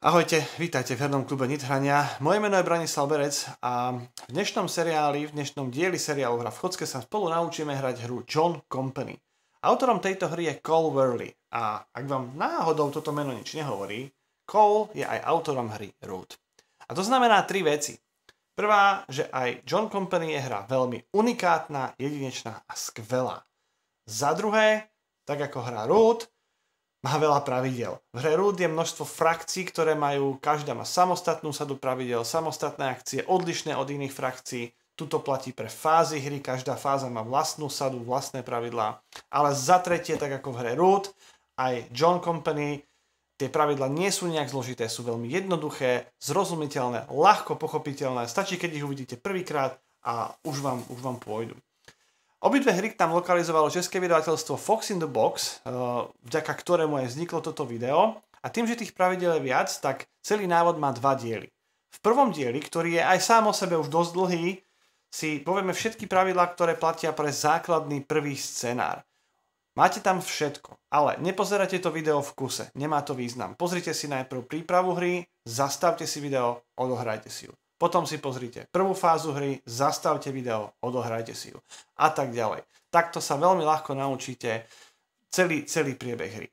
Ahojte, vítajte v hernom klube Nithrania. Moje meno je Branislav Berec a v dnešnom seriáli, v dnešnom dieli seriálu Hra v chodske sa spolu naučíme hrať hru John Company. Autorom tejto hry je Cole Worley a ak vám náhodou toto meno nič nehovorí, Cole je aj autorom hry Root. A to znamená tri veci. Prvá, že aj John Company je hra veľmi unikátna, jedinečná a skvelá. Za druhé, tak ako hra Root, má veľa pravidel. V hre Root je množstvo frakcií, ktoré majú, každá má samostatnú sadu pravidel, samostatné akcie, odlišné od iných frakcií. Tuto platí pre fázy hry, každá fáza má vlastnú sadu, vlastné pravidlá. Ale za tretie, tak ako v hre Root, aj John Company, tie pravidla nie sú nejak zložité, sú veľmi jednoduché, zrozumiteľné, ľahko pochopiteľné, stačí, keď ich uvidíte prvýkrát a už vám, už vám pôjdu. Obidve hry tam lokalizovalo české vydavateľstvo Fox in the Box, eh, vďaka ktorému aj vzniklo toto video. A tým, že tých pravidel je viac, tak celý návod má dva diely. V prvom dieli, ktorý je aj sám o sebe už dosť dlhý, si povieme všetky pravidlá, ktoré platia pre základný prvý scenár. Máte tam všetko, ale nepozerajte to video v kuse, nemá to význam. Pozrite si najprv prípravu hry, zastavte si video, odohrajte si ju. Potom si pozrite prvú fázu hry, zastavte video, odohrajte si ju a tak ďalej. Takto sa veľmi ľahko naučíte celý, celý priebeh hry.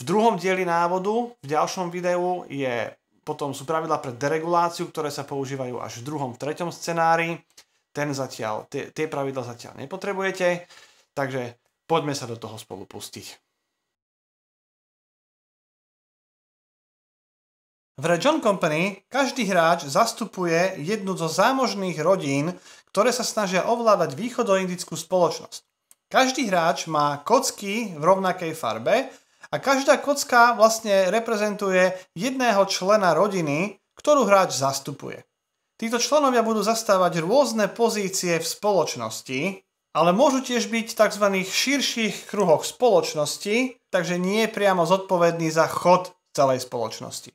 V druhom dieli návodu, v ďalšom videu, je, potom sú pravidla pre dereguláciu, ktoré sa používajú až v druhom, v treťom scenári. Ten zatiaľ, tie, tie pravidla zatiaľ nepotrebujete, takže poďme sa do toho spolu pustiť. V Red John Company každý hráč zastupuje jednu zo zámožných rodín, ktoré sa snažia ovládať východoindickú spoločnosť. Každý hráč má kocky v rovnakej farbe a každá kocka vlastne reprezentuje jedného člena rodiny, ktorú hráč zastupuje. Títo členovia budú zastávať rôzne pozície v spoločnosti, ale môžu tiež byť v tzv. širších kruhoch spoločnosti, takže nie priamo zodpovedný za chod celej spoločnosti.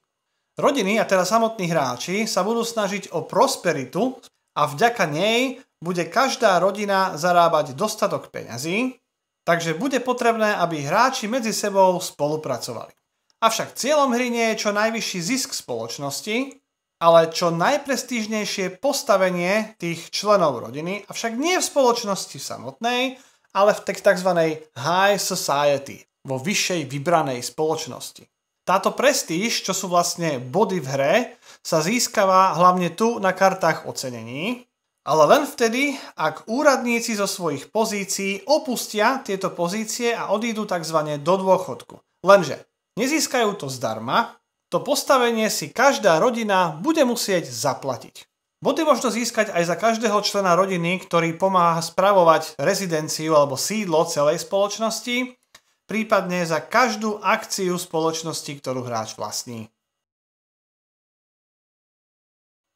Rodiny a teda samotní hráči sa budú snažiť o prosperitu a vďaka nej bude každá rodina zarábať dostatok peňazí, takže bude potrebné, aby hráči medzi sebou spolupracovali. Avšak cieľom hry nie je čo najvyšší zisk spoločnosti, ale čo najprestížnejšie postavenie tých členov rodiny, avšak nie v spoločnosti samotnej, ale v tzv. high society, vo vyššej vybranej spoločnosti. Táto prestíž, čo sú vlastne body v hre, sa získava hlavne tu na kartách ocenení, ale len vtedy, ak úradníci zo svojich pozícií opustia tieto pozície a odídu tzv. do dôchodku. Lenže nezískajú to zdarma, to postavenie si každá rodina bude musieť zaplatiť. Body možno získať aj za každého člena rodiny, ktorý pomáha spravovať rezidenciu alebo sídlo celej spoločnosti, prípadne za každú akciu spoločnosti, ktorú hráč vlastní.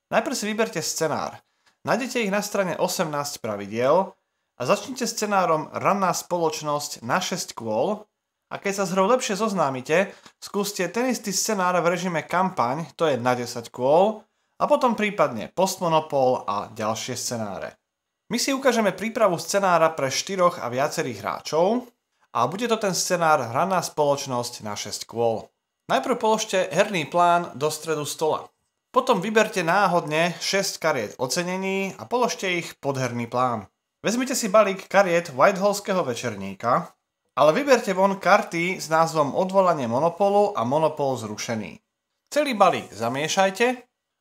Najprv si vyberte scenár. Nájdete ich na strane 18 pravidiel a začnite scenárom Ranná spoločnosť na 6 kôl a keď sa s hrou lepšie zoznámite, skúste ten istý scenár v režime kampaň, to je na 10 kôl, a potom prípadne postmonopol a ďalšie scenáre. My si ukážeme prípravu scenára pre štyroch a viacerých hráčov a bude to ten scenár Hraná spoločnosť na 6 kôl. Najprv položte herný plán do stredu stola. Potom vyberte náhodne 6 kariet ocenení a položte ich pod herný plán. Vezmite si balík kariet Whitehallského večerníka, ale vyberte von karty s názvom Odvolanie monopolu a monopol zrušený. Celý balík zamiešajte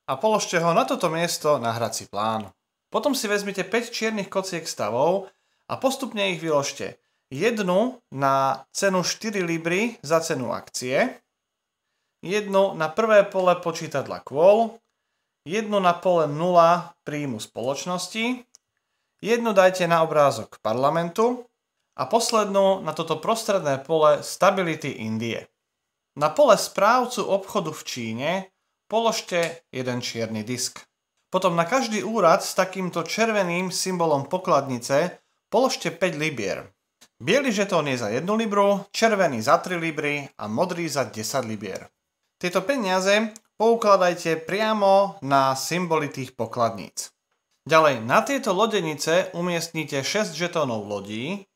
a položte ho na toto miesto na hrací plán. Potom si vezmite 5 čiernych kociek stavov a postupne ich vyložte jednu na cenu 4 libry za cenu akcie, jednu na prvé pole počítadla kvôl, jednu na pole 0 príjmu spoločnosti, jednu dajte na obrázok parlamentu a poslednú na toto prostredné pole stability Indie. Na pole správcu obchodu v Číne položte jeden čierny disk. Potom na každý úrad s takýmto červeným symbolom pokladnice položte 5 libier. Bielý žetón je za 1 libru, červený za 3 libry a modrý za 10 libier. Tieto peniaze poukladajte priamo na symboly tých pokladníc. Ďalej, na tieto lodenice umiestnite 6 žetónov lodí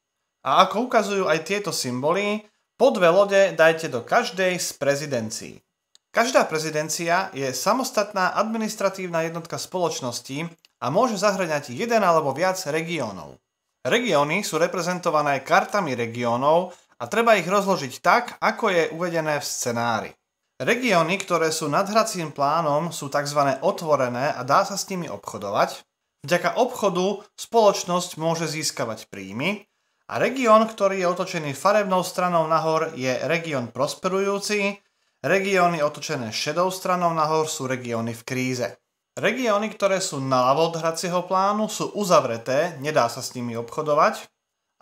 a ako ukazujú aj tieto symboly, po dve lode dajte do každej z prezidencií. Každá prezidencia je samostatná administratívna jednotka spoločnosti a môže zahrňať jeden alebo viac regiónov. Regióny sú reprezentované kartami regiónov a treba ich rozložiť tak, ako je uvedené v scenári. Regióny, ktoré sú nad hracím plánom, sú tzv. otvorené a dá sa s nimi obchodovať. Vďaka obchodu spoločnosť môže získavať príjmy a región, ktorý je otočený farebnou stranou nahor, je región prosperujúci, regióny otočené šedou stranou nahor sú regióny v kríze. Regióny, ktoré sú na od hracieho plánu, sú uzavreté, nedá sa s nimi obchodovať.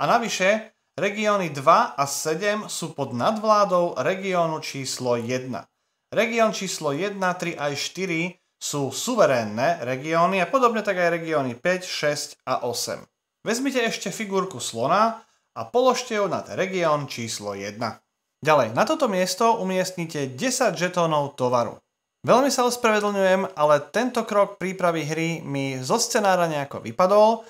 A navyše, regióny 2 a 7 sú pod nadvládou regiónu číslo 1. Región číslo 1, 3 aj 4 sú suverénne regióny a podobne tak aj regióny 5, 6 a 8. Vezmite ešte figurku slona a položte ju nad región číslo 1. Ďalej, na toto miesto umiestnite 10 žetónov tovaru. Veľmi sa ospravedlňujem, ale tento krok prípravy hry mi zo scenára nejako vypadol,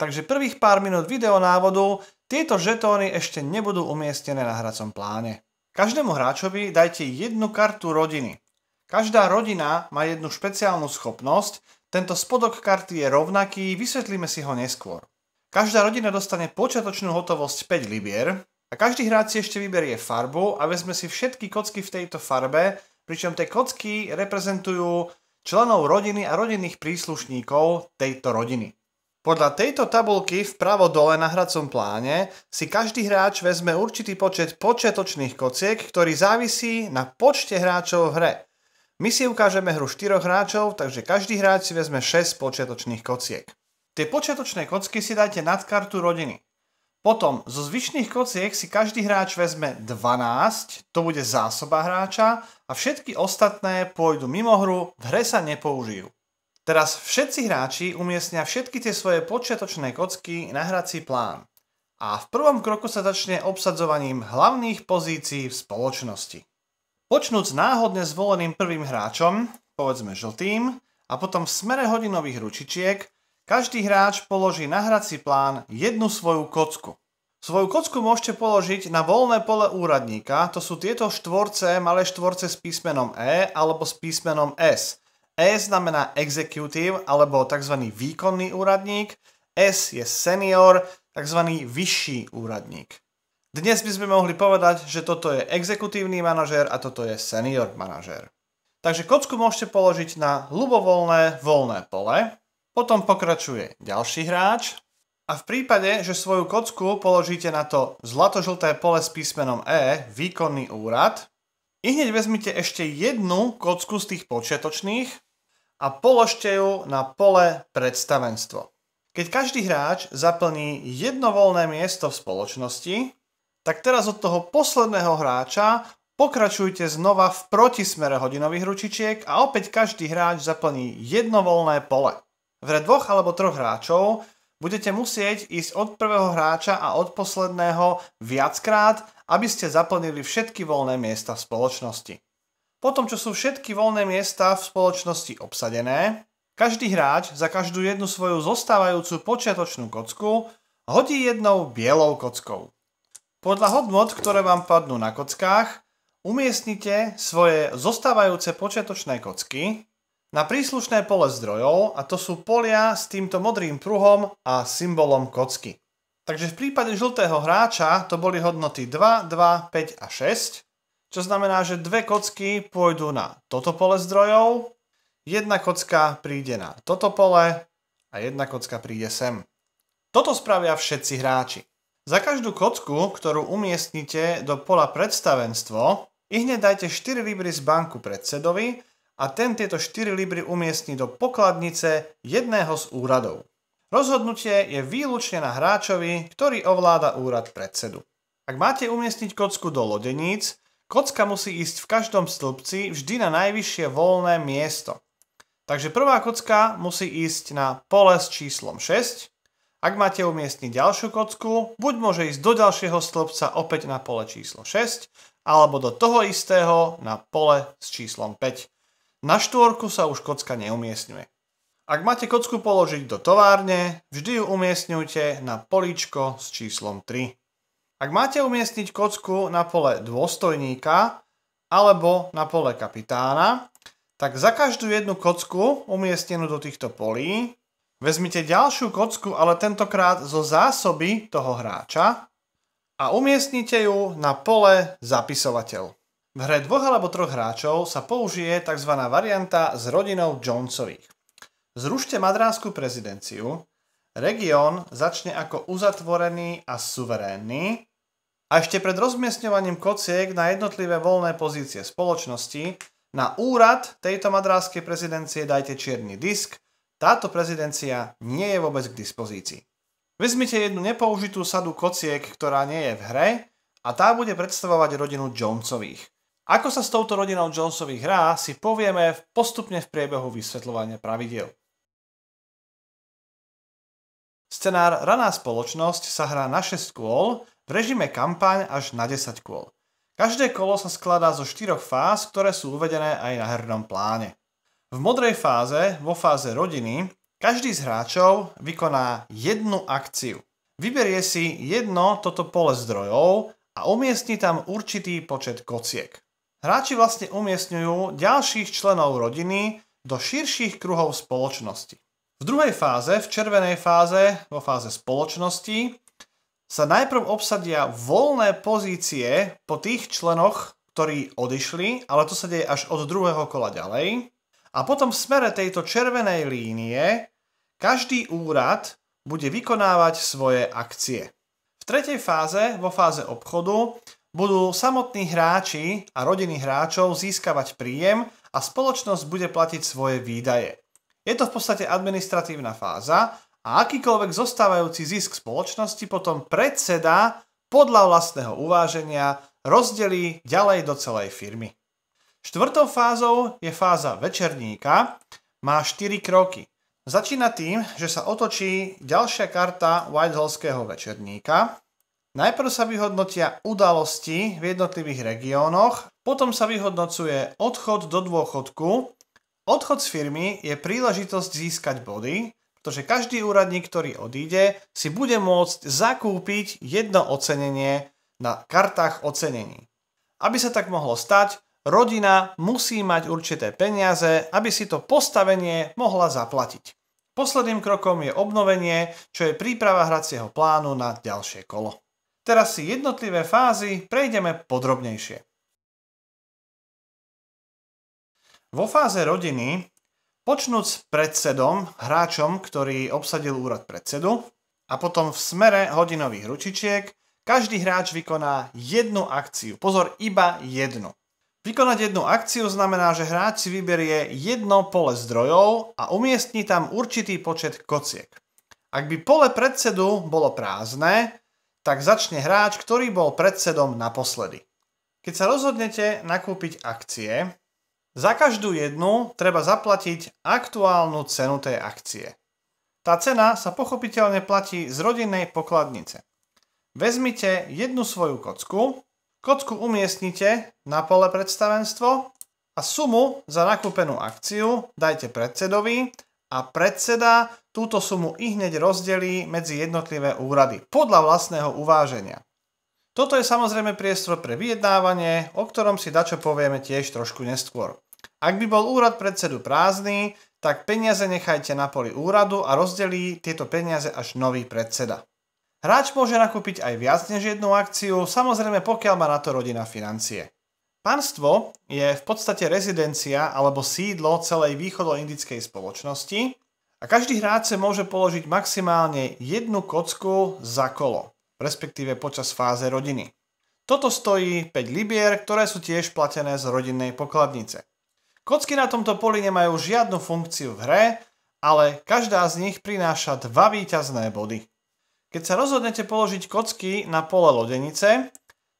takže prvých pár minút videonávodu tieto žetóny ešte nebudú umiestnené na hracom pláne. Každému hráčovi dajte jednu kartu rodiny. Každá rodina má jednu špeciálnu schopnosť, tento spodok karty je rovnaký, vysvetlíme si ho neskôr. Každá rodina dostane počiatočnú hotovosť 5 libier a každý hráč si ešte vyberie farbu a vezme si všetky kocky v tejto farbe, pričom tie kocky reprezentujú členov rodiny a rodinných príslušníkov tejto rodiny. Podľa tejto tabulky v pravo dole na hracom pláne si každý hráč vezme určitý počet počiatočných kociek, ktorý závisí na počte hráčov v hre. My si ukážeme hru 4 hráčov, takže každý hráč si vezme 6 počiatočných kociek. Tie počiatočné kocky si dajte nad kartu rodiny. Potom zo zvyšných kociek si každý hráč vezme 12, to bude zásoba hráča a všetky ostatné pôjdu mimo hru, v hre sa nepoužijú. Teraz všetci hráči umiestnia všetky tie svoje počiatočné kocky na hrací plán. A v prvom kroku sa začne obsadzovaním hlavných pozícií v spoločnosti. Počnúc náhodne zvoleným prvým hráčom, povedzme žltým, a potom v smere hodinových ručičiek každý hráč položí na hrací plán jednu svoju kocku. Svoju kocku môžete položiť na voľné pole úradníka, to sú tieto štvorce, malé štvorce s písmenom E alebo s písmenom S. E znamená executive alebo tzv. výkonný úradník, S je senior, tzv. vyšší úradník. Dnes by sme mohli povedať, že toto je exekutívny manažer a toto je senior manažér. Takže kocku môžete položiť na ľubovoľné voľné pole, potom pokračuje ďalší hráč a v prípade, že svoju kocku položíte na to zlatožlté pole s písmenom E, výkonný úrad, i hneď vezmite ešte jednu kocku z tých počiatočných a položte ju na pole predstavenstvo. Keď každý hráč zaplní jedno voľné miesto v spoločnosti, tak teraz od toho posledného hráča pokračujte znova v protismere hodinových ručičiek a opäť každý hráč zaplní jedno voľné pole v hre dvoch alebo troch hráčov budete musieť ísť od prvého hráča a od posledného viackrát, aby ste zaplnili všetky voľné miesta v spoločnosti. Potom, čo sú všetky voľné miesta v spoločnosti obsadené, každý hráč za každú jednu svoju zostávajúcu počiatočnú kocku hodí jednou bielou kockou. Podľa hodnot, ktoré vám padnú na kockách, umiestnite svoje zostávajúce počiatočné kocky na príslušné pole zdrojov a to sú polia s týmto modrým pruhom a symbolom kocky. Takže v prípade žltého hráča to boli hodnoty 2, 2, 5 a 6, čo znamená, že dve kocky pôjdu na toto pole zdrojov, jedna kocka príde na toto pole a jedna kocka príde sem. Toto spravia všetci hráči. Za každú kocku, ktorú umiestnite do pola predstavenstvo, ihne hneď dajte 4 libry z banku predsedovi a ten tieto 4 libry umiestni do pokladnice jedného z úradov. Rozhodnutie je výlučne na hráčovi, ktorý ovláda úrad predsedu. Ak máte umiestniť kocku do lodeníc, kocka musí ísť v každom stĺpci vždy na najvyššie voľné miesto. Takže prvá kocka musí ísť na pole s číslom 6. Ak máte umiestniť ďalšiu kocku, buď môže ísť do ďalšieho stĺpca opäť na pole číslo 6, alebo do toho istého na pole s číslom 5. Na štvorku sa už kocka neumiestňuje. Ak máte kocku položiť do továrne, vždy ju umiestňujte na políčko s číslom 3. Ak máte umiestniť kocku na pole dôstojníka alebo na pole kapitána, tak za každú jednu kocku umiestnenú do týchto polí vezmite ďalšiu kocku, ale tentokrát zo zásoby toho hráča a umiestnite ju na pole zapisovateľ. V hre dvoch alebo troch hráčov sa použije tzv. varianta s rodinou Jonesových. Zrušte madránsku prezidenciu, región začne ako uzatvorený a suverénny a ešte pred rozmiestňovaním kociek na jednotlivé voľné pozície spoločnosti na úrad tejto madránskej prezidencie dajte čierny disk, táto prezidencia nie je vôbec k dispozícii. Vezmite jednu nepoužitú sadu kociek, ktorá nie je v hre a tá bude predstavovať rodinu Jonesových. Ako sa s touto rodinou Jonesových hrá, si povieme postupne v priebehu vysvetľovania pravidiel. Scenár Raná spoločnosť sa hrá na 6 kôl, v režime kampaň až na 10 kôl. Každé kolo sa skladá zo 4 fáz, ktoré sú uvedené aj na hernom pláne. V modrej fáze, vo fáze rodiny, každý z hráčov vykoná jednu akciu. Vyberie si jedno toto pole zdrojov a umiestni tam určitý počet kociek hráči vlastne umiestňujú ďalších členov rodiny do širších kruhov spoločnosti. V druhej fáze, v červenej fáze, vo fáze spoločnosti, sa najprv obsadia voľné pozície po tých členoch, ktorí odišli, ale to sa deje až od druhého kola ďalej. A potom v smere tejto červenej línie každý úrad bude vykonávať svoje akcie. V tretej fáze, vo fáze obchodu, budú samotní hráči a rodiny hráčov získavať príjem a spoločnosť bude platiť svoje výdaje. Je to v podstate administratívna fáza a akýkoľvek zostávajúci zisk spoločnosti potom predseda podľa vlastného uváženia rozdelí ďalej do celej firmy. Štvrtou fázou je fáza večerníka, má 4 kroky. Začína tým, že sa otočí ďalšia karta Whitehallského večerníka, Najprv sa vyhodnotia udalosti v jednotlivých regiónoch, potom sa vyhodnocuje odchod do dôchodku. Odchod z firmy je príležitosť získať body, pretože každý úradník, ktorý odíde, si bude môcť zakúpiť jedno ocenenie na kartách ocenení. Aby sa tak mohlo stať, rodina musí mať určité peniaze, aby si to postavenie mohla zaplatiť. Posledným krokom je obnovenie, čo je príprava hracieho plánu na ďalšie kolo. Teraz si jednotlivé fázy prejdeme podrobnejšie. Vo fáze rodiny, počnúc predsedom, hráčom, ktorý obsadil úrad predsedu, a potom v smere hodinových ručičiek, každý hráč vykoná jednu akciu. Pozor, iba jednu. Vykonať jednu akciu znamená, že hráč si vyberie jedno pole zdrojov a umiestni tam určitý počet kociek. Ak by pole predsedu bolo prázdne, tak začne hráč, ktorý bol predsedom naposledy. Keď sa rozhodnete nakúpiť akcie, za každú jednu treba zaplatiť aktuálnu cenu tej akcie. Tá cena sa pochopiteľne platí z rodinnej pokladnice. Vezmite jednu svoju kocku, kocku umiestnite na pole predstavenstvo a sumu za nakúpenú akciu dajte predsedovi a predseda túto sumu hneď rozdelí medzi jednotlivé úrady podľa vlastného uváženia. Toto je samozrejme priestor pre vyjednávanie, o ktorom si dačo povieme tiež trošku neskôr. Ak by bol úrad predsedu prázdny, tak peniaze nechajte na poli úradu a rozdelí tieto peniaze až nový predseda. Hráč môže nakúpiť aj viac než jednu akciu, samozrejme pokiaľ má na to rodina financie. Pánstvo je v podstate rezidencia alebo sídlo celej východoindickej spoločnosti a každý hráč sa môže položiť maximálne jednu kocku za kolo, respektíve počas fáze rodiny. Toto stojí 5 libier, ktoré sú tiež platené z rodinnej pokladnice. Kocky na tomto poli nemajú žiadnu funkciu v hre, ale každá z nich prináša dva výťazné body. Keď sa rozhodnete položiť kocky na pole lodenice,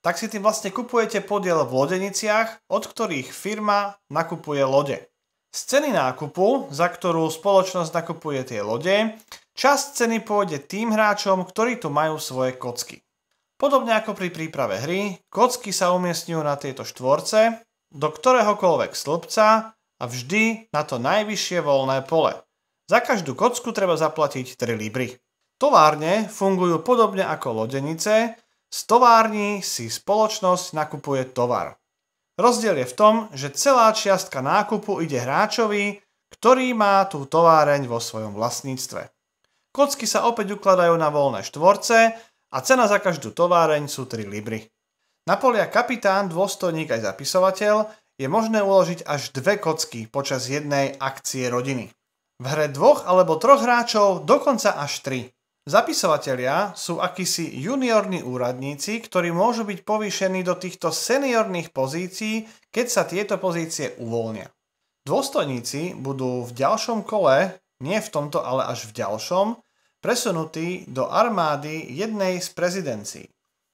tak si tým vlastne kupujete podiel v lodeniciach, od ktorých firma nakupuje lode. Z ceny nákupu, za ktorú spoločnosť nakupuje tie lode, časť ceny pôjde tým hráčom, ktorí tu majú svoje kocky. Podobne ako pri príprave hry, kocky sa umiestňujú na tieto štvorce, do ktoréhokoľvek slobca a vždy na to najvyššie voľné pole. Za každú kocku treba zaplatiť 3 libry. Továrne fungujú podobne ako lodenice, z továrni si spoločnosť nakupuje tovar. Rozdiel je v tom, že celá čiastka nákupu ide hráčovi, ktorý má tú továreň vo svojom vlastníctve. Kocky sa opäť ukladajú na voľné štvorce a cena za každú továreň sú 3 libry. Na polia kapitán, dôstojník aj zapisovateľ je možné uložiť až dve kocky počas jednej akcie rodiny. V hre dvoch alebo troch hráčov dokonca až tri. Zapisovatelia sú akísi juniorní úradníci, ktorí môžu byť povýšení do týchto seniorných pozícií, keď sa tieto pozície uvoľnia. Dôstojníci budú v ďalšom kole, nie v tomto, ale až v ďalšom, presunutí do armády jednej z prezidencií.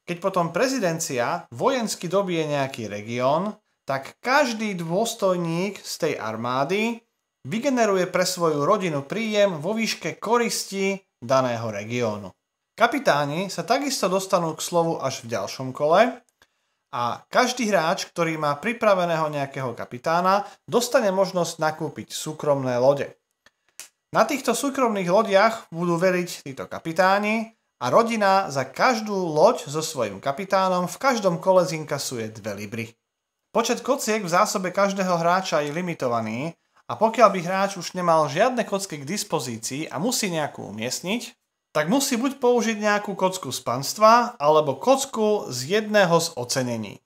Keď potom prezidencia vojensky dobije nejaký región, tak každý dôstojník z tej armády vygeneruje pre svoju rodinu príjem vo výške koristi daného regiónu. Kapitáni sa takisto dostanú k slovu až v ďalšom kole a každý hráč, ktorý má pripraveného nejakého kapitána, dostane možnosť nakúpiť súkromné lode. Na týchto súkromných lodiach budú veriť títo kapitáni a rodina za každú loď so svojím kapitánom v každom kole zinkasuje dve libry. Počet kociek v zásobe každého hráča je limitovaný a pokiaľ by hráč už nemal žiadne kocky k dispozícii a musí nejakú umiestniť, tak musí buď použiť nejakú kocku z panstva, alebo kocku z jedného z ocenení.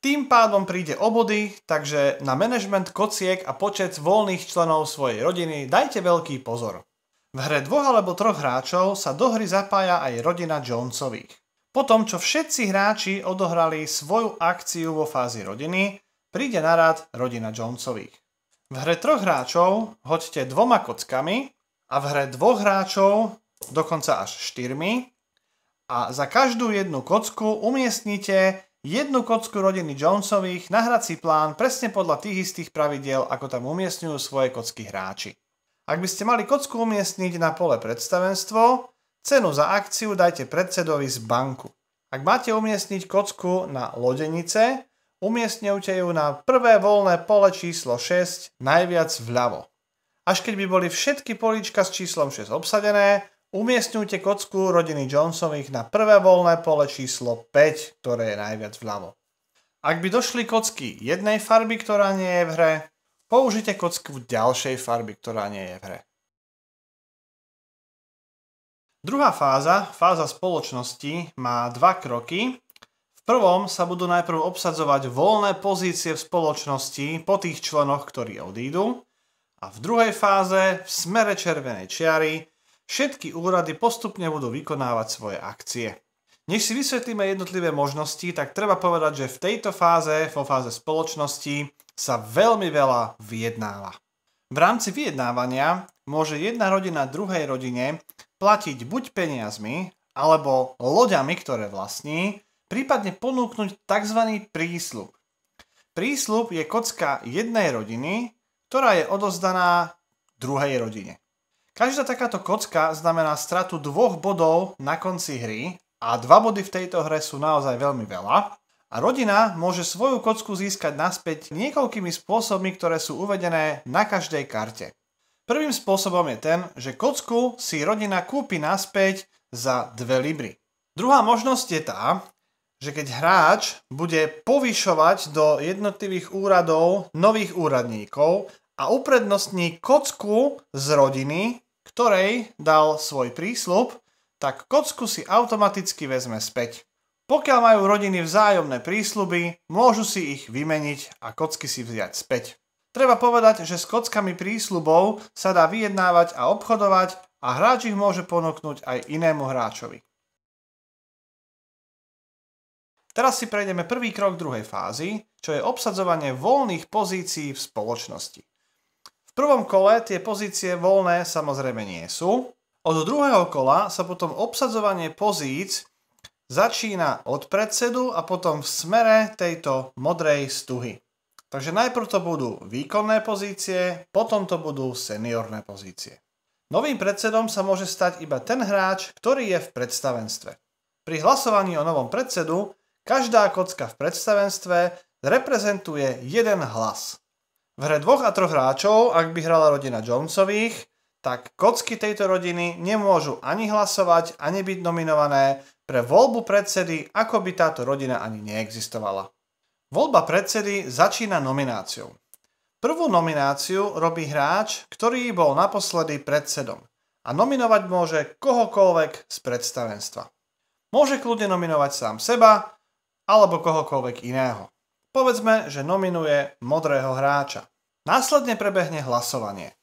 Tým pádom príde o body, takže na management kociek a počet voľných členov svojej rodiny dajte veľký pozor. V hre dvoch alebo troch hráčov sa do hry zapája aj rodina Jonesových. Po tom, čo všetci hráči odohrali svoju akciu vo fázi rodiny, príde na rad rodina Jonesových. V hre troch hráčov hoďte dvoma kockami a v hre dvoch hráčov dokonca až štyrmi a za každú jednu kocku umiestnite jednu kocku rodiny Jonesových na hrací plán presne podľa tých istých pravidiel, ako tam umiestňujú svoje kocky hráči. Ak by ste mali kocku umiestniť na pole predstavenstvo, cenu za akciu dajte predsedovi z banku. Ak máte umiestniť kocku na lodenice, umiestňujte ju na prvé voľné pole číslo 6, najviac vľavo. Až keď by boli všetky políčka s číslom 6 obsadené, umiestňujte kocku rodiny Johnsonových na prvé voľné pole číslo 5, ktoré je najviac vľavo. Ak by došli kocky jednej farby, ktorá nie je v hre, použite kocku ďalšej farby, ktorá nie je v hre. Druhá fáza, fáza spoločnosti, má dva kroky, prvom sa budú najprv obsadzovať voľné pozície v spoločnosti po tých členoch, ktorí odídu a v druhej fáze v smere červenej čiary všetky úrady postupne budú vykonávať svoje akcie. Než si vysvetlíme jednotlivé možnosti, tak treba povedať, že v tejto fáze, vo fáze spoločnosti, sa veľmi veľa vyjednáva. V rámci vyjednávania môže jedna rodina druhej rodine platiť buď peniazmi, alebo loďami, ktoré vlastní, prípadne ponúknuť tzv. prísľub. Prísľub je kocka jednej rodiny, ktorá je odozdaná druhej rodine. Každá takáto kocka znamená stratu dvoch bodov na konci hry a dva body v tejto hre sú naozaj veľmi veľa. A rodina môže svoju kocku získať naspäť niekoľkými spôsobmi, ktoré sú uvedené na každej karte. Prvým spôsobom je ten, že kocku si rodina kúpi naspäť za dve libry. Druhá možnosť je tá, že keď hráč bude povyšovať do jednotlivých úradov nových úradníkov a uprednostní kocku z rodiny, ktorej dal svoj prísľub, tak kocku si automaticky vezme späť. Pokiaľ majú rodiny vzájomné prísľuby, môžu si ich vymeniť a kocky si vziať späť. Treba povedať, že s kockami prísľubov sa dá vyjednávať a obchodovať a hráč ich môže ponúknuť aj inému hráčovi. Teraz si prejdeme prvý krok druhej fázy, čo je obsadzovanie voľných pozícií v spoločnosti. V prvom kole tie pozície voľné samozrejme nie sú. Od druhého kola sa potom obsadzovanie pozíc začína od predsedu a potom v smere tejto modrej stuhy. Takže najprv to budú výkonné pozície, potom to budú seniorné pozície. Novým predsedom sa môže stať iba ten hráč, ktorý je v predstavenstve. Pri hlasovaní o novom predsedu Každá kocka v predstavenstve reprezentuje jeden hlas. V hre dvoch a troch hráčov, ak by hrala rodina Jonesových, tak kocky tejto rodiny nemôžu ani hlasovať, ani byť nominované pre voľbu predsedy, ako by táto rodina ani neexistovala. Voľba predsedy začína nomináciou. Prvú nomináciu robí hráč, ktorý bol naposledy predsedom a nominovať môže kohokoľvek z predstavenstva. Môže kľudne nominovať sám seba, alebo kohokoľvek iného. Povedzme, že nominuje modrého hráča. Následne prebehne hlasovanie.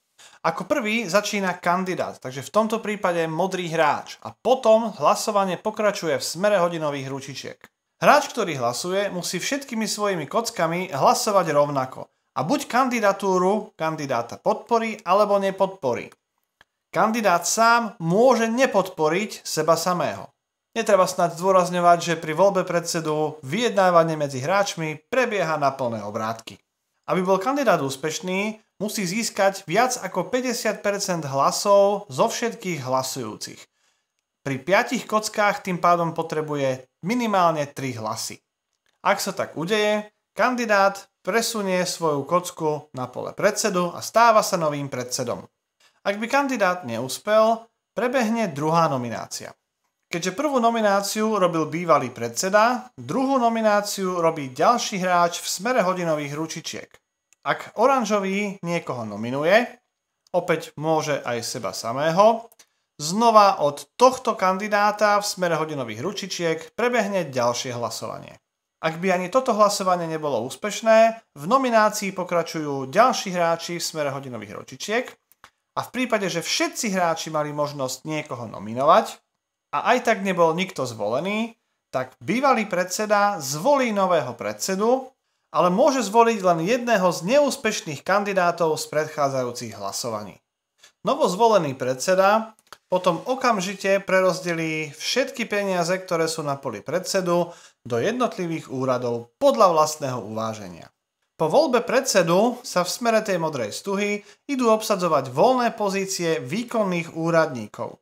Ako prvý začína kandidát, takže v tomto prípade modrý hráč a potom hlasovanie pokračuje v smere hodinových ručičiek. Hráč, ktorý hlasuje, musí všetkými svojimi kockami hlasovať rovnako a buď kandidatúru kandidáta podporí alebo nepodporí. Kandidát sám môže nepodporiť seba samého. Netreba snad zdôrazňovať, že pri voľbe predsedu vyjednávanie medzi hráčmi prebieha na plné obrátky. Aby bol kandidát úspešný, musí získať viac ako 50% hlasov zo všetkých hlasujúcich. Pri piatich kockách tým pádom potrebuje minimálne 3 hlasy. Ak sa tak udeje, kandidát presunie svoju kocku na pole predsedu a stáva sa novým predsedom. Ak by kandidát neúspel, prebehne druhá nominácia. Keďže prvú nomináciu robil bývalý predseda, druhú nomináciu robí ďalší hráč v smere hodinových ručičiek. Ak oranžový niekoho nominuje, opäť môže aj seba samého, znova od tohto kandidáta v smere hodinových ručičiek prebehne ďalšie hlasovanie. Ak by ani toto hlasovanie nebolo úspešné, v nominácii pokračujú ďalší hráči v smere hodinových ručičiek a v prípade, že všetci hráči mali možnosť niekoho nominovať, a aj tak nebol nikto zvolený, tak bývalý predseda zvolí nového predsedu, ale môže zvoliť len jedného z neúspešných kandidátov z predchádzajúcich hlasovaní. Novozvolený predseda potom okamžite prerozdelí všetky peniaze, ktoré sú na poli predsedu, do jednotlivých úradov podľa vlastného uváženia. Po voľbe predsedu sa v smere tej modrej stuhy idú obsadzovať voľné pozície výkonných úradníkov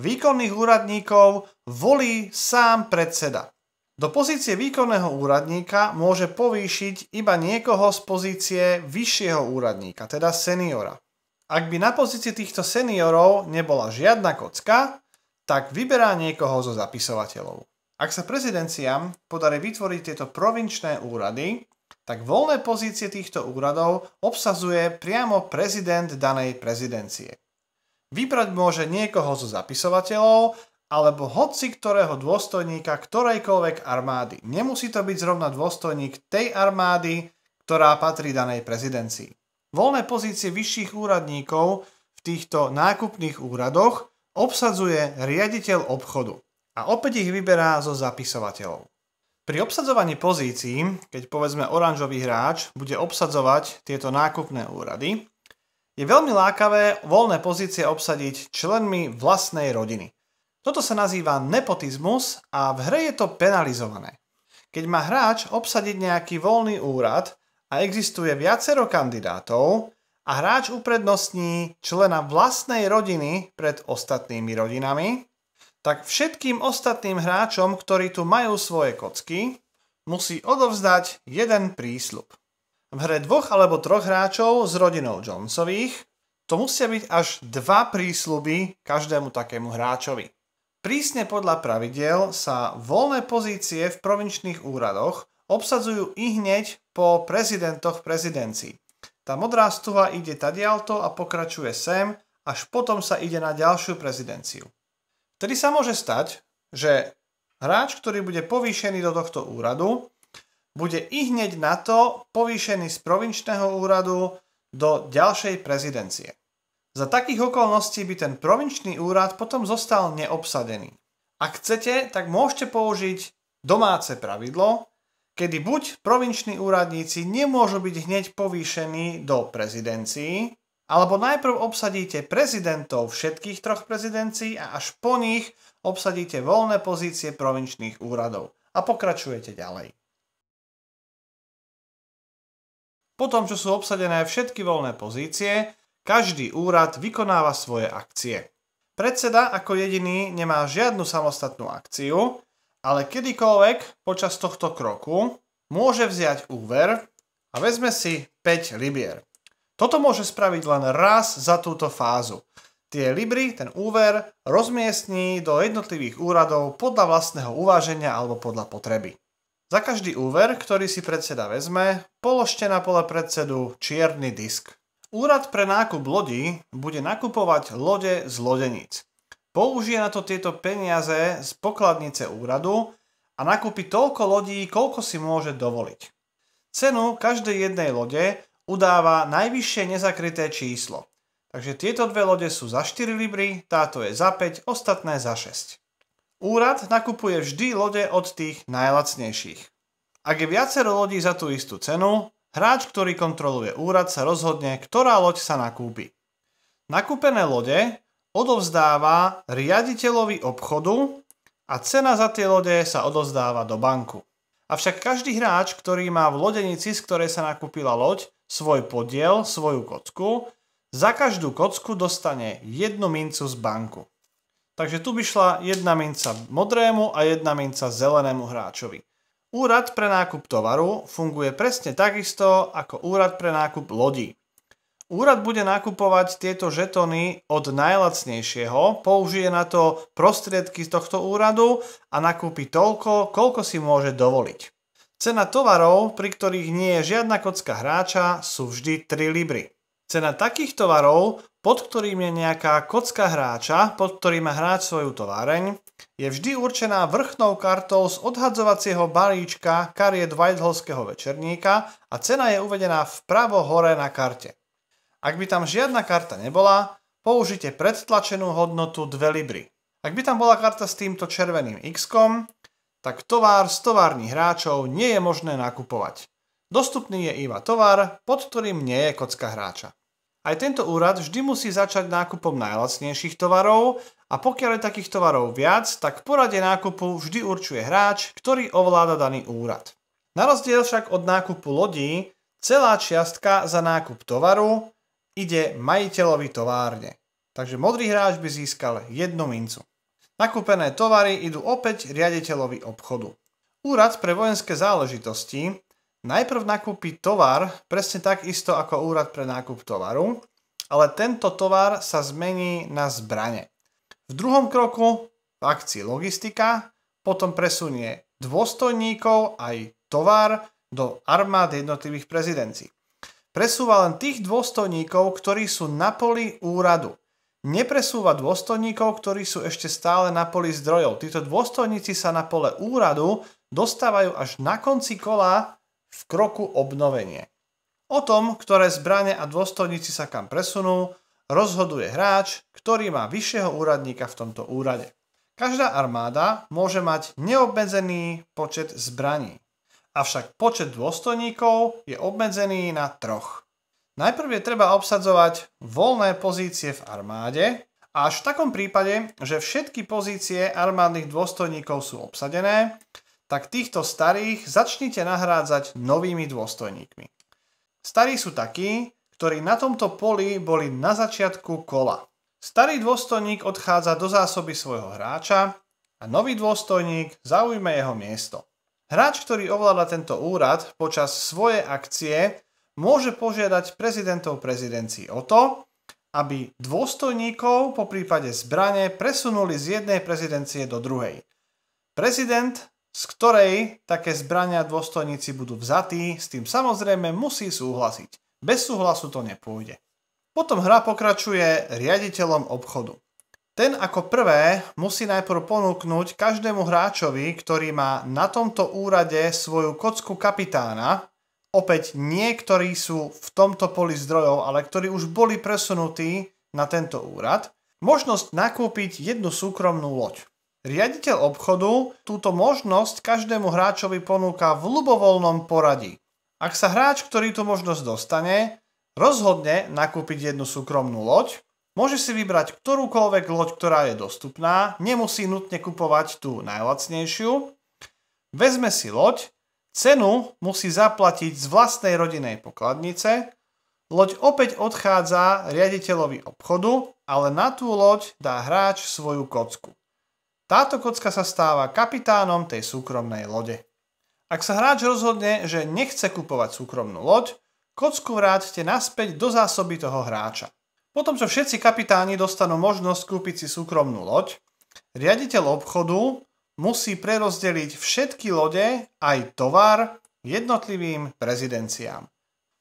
výkonných úradníkov volí sám predseda. Do pozície výkonného úradníka môže povýšiť iba niekoho z pozície vyššieho úradníka, teda seniora. Ak by na pozícii týchto seniorov nebola žiadna kocka, tak vyberá niekoho zo zapisovateľov. Ak sa prezidenciám podarí vytvoriť tieto provinčné úrady, tak voľné pozície týchto úradov obsazuje priamo prezident danej prezidencie. Vybrať môže niekoho zo zapisovateľov alebo hoci ktorého dôstojníka ktorejkoľvek armády. Nemusí to byť zrovna dôstojník tej armády, ktorá patrí danej prezidencii. Voľné pozície vyšších úradníkov v týchto nákupných úradoch obsadzuje riaditeľ obchodu a opäť ich vyberá zo zapisovateľov. Pri obsadzovaní pozícií, keď povedzme oranžový hráč bude obsadzovať tieto nákupné úrady, je veľmi lákavé voľné pozície obsadiť členmi vlastnej rodiny. Toto sa nazýva nepotizmus a v hre je to penalizované. Keď má hráč obsadiť nejaký voľný úrad a existuje viacero kandidátov a hráč uprednostní člena vlastnej rodiny pred ostatnými rodinami, tak všetkým ostatným hráčom, ktorí tu majú svoje kocky, musí odovzdať jeden prísľub v hre dvoch alebo troch hráčov s rodinou Jonesových, to musia byť až dva prísľuby každému takému hráčovi. Prísne podľa pravidel sa voľné pozície v provinčných úradoch obsadzujú i hneď po prezidentoch prezidencií. Tá modrá stuha ide tadialto a pokračuje sem, až potom sa ide na ďalšiu prezidenciu. Vtedy sa môže stať, že hráč, ktorý bude povýšený do tohto úradu, bude i hneď na to povýšený z provinčného úradu do ďalšej prezidencie. Za takých okolností by ten provinčný úrad potom zostal neobsadený. Ak chcete, tak môžete použiť domáce pravidlo, kedy buď provinční úradníci nemôžu byť hneď povýšení do prezidencií, alebo najprv obsadíte prezidentov všetkých troch prezidencií a až po nich obsadíte voľné pozície provinčných úradov a pokračujete ďalej. Potom, čo sú obsadené všetky voľné pozície, každý úrad vykonáva svoje akcie. Predseda ako jediný nemá žiadnu samostatnú akciu, ale kedykoľvek počas tohto kroku môže vziať úver a vezme si 5 libier. Toto môže spraviť len raz za túto fázu. Tie libry, ten úver, rozmiestní do jednotlivých úradov podľa vlastného uváženia alebo podľa potreby. Za každý úver, ktorý si predseda vezme, Položte na pole predsedu čierny disk. Úrad pre nákup lodí bude nakupovať lode z lodeníc. Použije na to tieto peniaze z pokladnice úradu a nakúpi toľko lodí, koľko si môže dovoliť. Cenu každej jednej lode udáva najvyššie nezakryté číslo. Takže tieto dve lode sú za 4 libry, táto je za 5, ostatné za 6. Úrad nakupuje vždy lode od tých najlacnejších. Ak je viacero lodí za tú istú cenu, hráč, ktorý kontroluje úrad, sa rozhodne, ktorá loď sa nakúpi. Nakúpené lode odovzdáva riaditeľovi obchodu a cena za tie lode sa odovzdáva do banku. Avšak každý hráč, ktorý má v lodenici, z ktorej sa nakúpila loď, svoj podiel, svoju kocku, za každú kocku dostane jednu mincu z banku. Takže tu by šla jedna minca modrému a jedna minca zelenému hráčovi. Úrad pre nákup tovaru funguje presne takisto ako úrad pre nákup lodí. Úrad bude nakupovať tieto žetony od najlacnejšieho, použije na to prostriedky z tohto úradu a nakúpi toľko, koľko si môže dovoliť. Cena tovarov, pri ktorých nie je žiadna kocka hráča, sú vždy 3 libry. Cena takých tovarov, pod ktorým je nejaká kocka hráča, pod ktorým má hráč svoju továreň, je vždy určená vrchnou kartou z odhadzovacieho balíčka kariet Whitehallského večerníka a cena je uvedená vpravo hore na karte. Ak by tam žiadna karta nebola, použite predtlačenú hodnotu 2 libry. Ak by tam bola karta s týmto červeným x tak tovar z továrnych hráčov nie je možné nakupovať. Dostupný je iba tovar, pod ktorým nie je kocka hráča. Aj tento úrad vždy musí začať nákupom najlacnejších tovarov a pokiaľ je takých tovarov viac, tak poradie nákupu vždy určuje hráč, ktorý ovláda daný úrad. Na rozdiel však od nákupu lodí, celá čiastka za nákup tovaru ide majiteľovi továrne. Takže modrý hráč by získal jednu mincu. Nakúpené tovary idú opäť riaditeľovi obchodu. Úrad pre vojenské záležitosti najprv nakúpi tovar presne takisto ako úrad pre nákup tovaru, ale tento tovar sa zmení na zbrane. V druhom kroku v akcii logistika potom presunie dôstojníkov aj tovar do armád jednotlivých prezidencií. Presúva len tých dôstojníkov, ktorí sú na poli úradu. Nepresúva dôstojníkov, ktorí sú ešte stále na poli zdrojov. Títo dôstojníci sa na pole úradu dostávajú až na konci kola v kroku obnovenie. O tom, ktoré zbrane a dôstojníci sa kam presunú, rozhoduje hráč, ktorý má vyššieho úradníka v tomto úrade. Každá armáda môže mať neobmedzený počet zbraní, avšak počet dôstojníkov je obmedzený na troch. Najprv je treba obsadzovať voľné pozície v armáde, až v takom prípade, že všetky pozície armádnych dôstojníkov sú obsadené, tak týchto starých začnite nahrádzať novými dôstojníkmi. Starí sú takí, ktorí na tomto poli boli na začiatku kola. Starý dôstojník odchádza do zásoby svojho hráča a nový dôstojník zaujme jeho miesto. Hráč, ktorý ovláda tento úrad počas svojej akcie, môže požiadať prezidentov prezidencii o to, aby dôstojníkov po prípade zbrane presunuli z jednej prezidencie do druhej. Prezident, z ktorej také zbrania dôstojníci budú vzatí, s tým samozrejme musí súhlasiť. Bez súhlasu to nepôjde. Potom hra pokračuje riaditeľom obchodu. Ten ako prvé musí najprv ponúknuť každému hráčovi, ktorý má na tomto úrade svoju kocku kapitána, opäť niektorí sú v tomto poli zdrojov, ale ktorí už boli presunutí na tento úrad, možnosť nakúpiť jednu súkromnú loď. Riaditeľ obchodu túto možnosť každému hráčovi ponúka v ľubovoľnom poradí ak sa hráč, ktorý tú možnosť dostane, rozhodne nakúpiť jednu súkromnú loď, môže si vybrať ktorúkoľvek loď, ktorá je dostupná, nemusí nutne kupovať tú najlacnejšiu, vezme si loď, cenu musí zaplatiť z vlastnej rodinej pokladnice, loď opäť odchádza riaditeľovi obchodu, ale na tú loď dá hráč svoju kocku. Táto kocka sa stáva kapitánom tej súkromnej lode. Ak sa hráč rozhodne, že nechce kupovať súkromnú loď, kocku vráťte naspäť do zásoby toho hráča. Potom, čo všetci kapitáni dostanú možnosť kúpiť si súkromnú loď, riaditeľ obchodu musí prerozdeliť všetky lode aj tovar jednotlivým prezidenciám.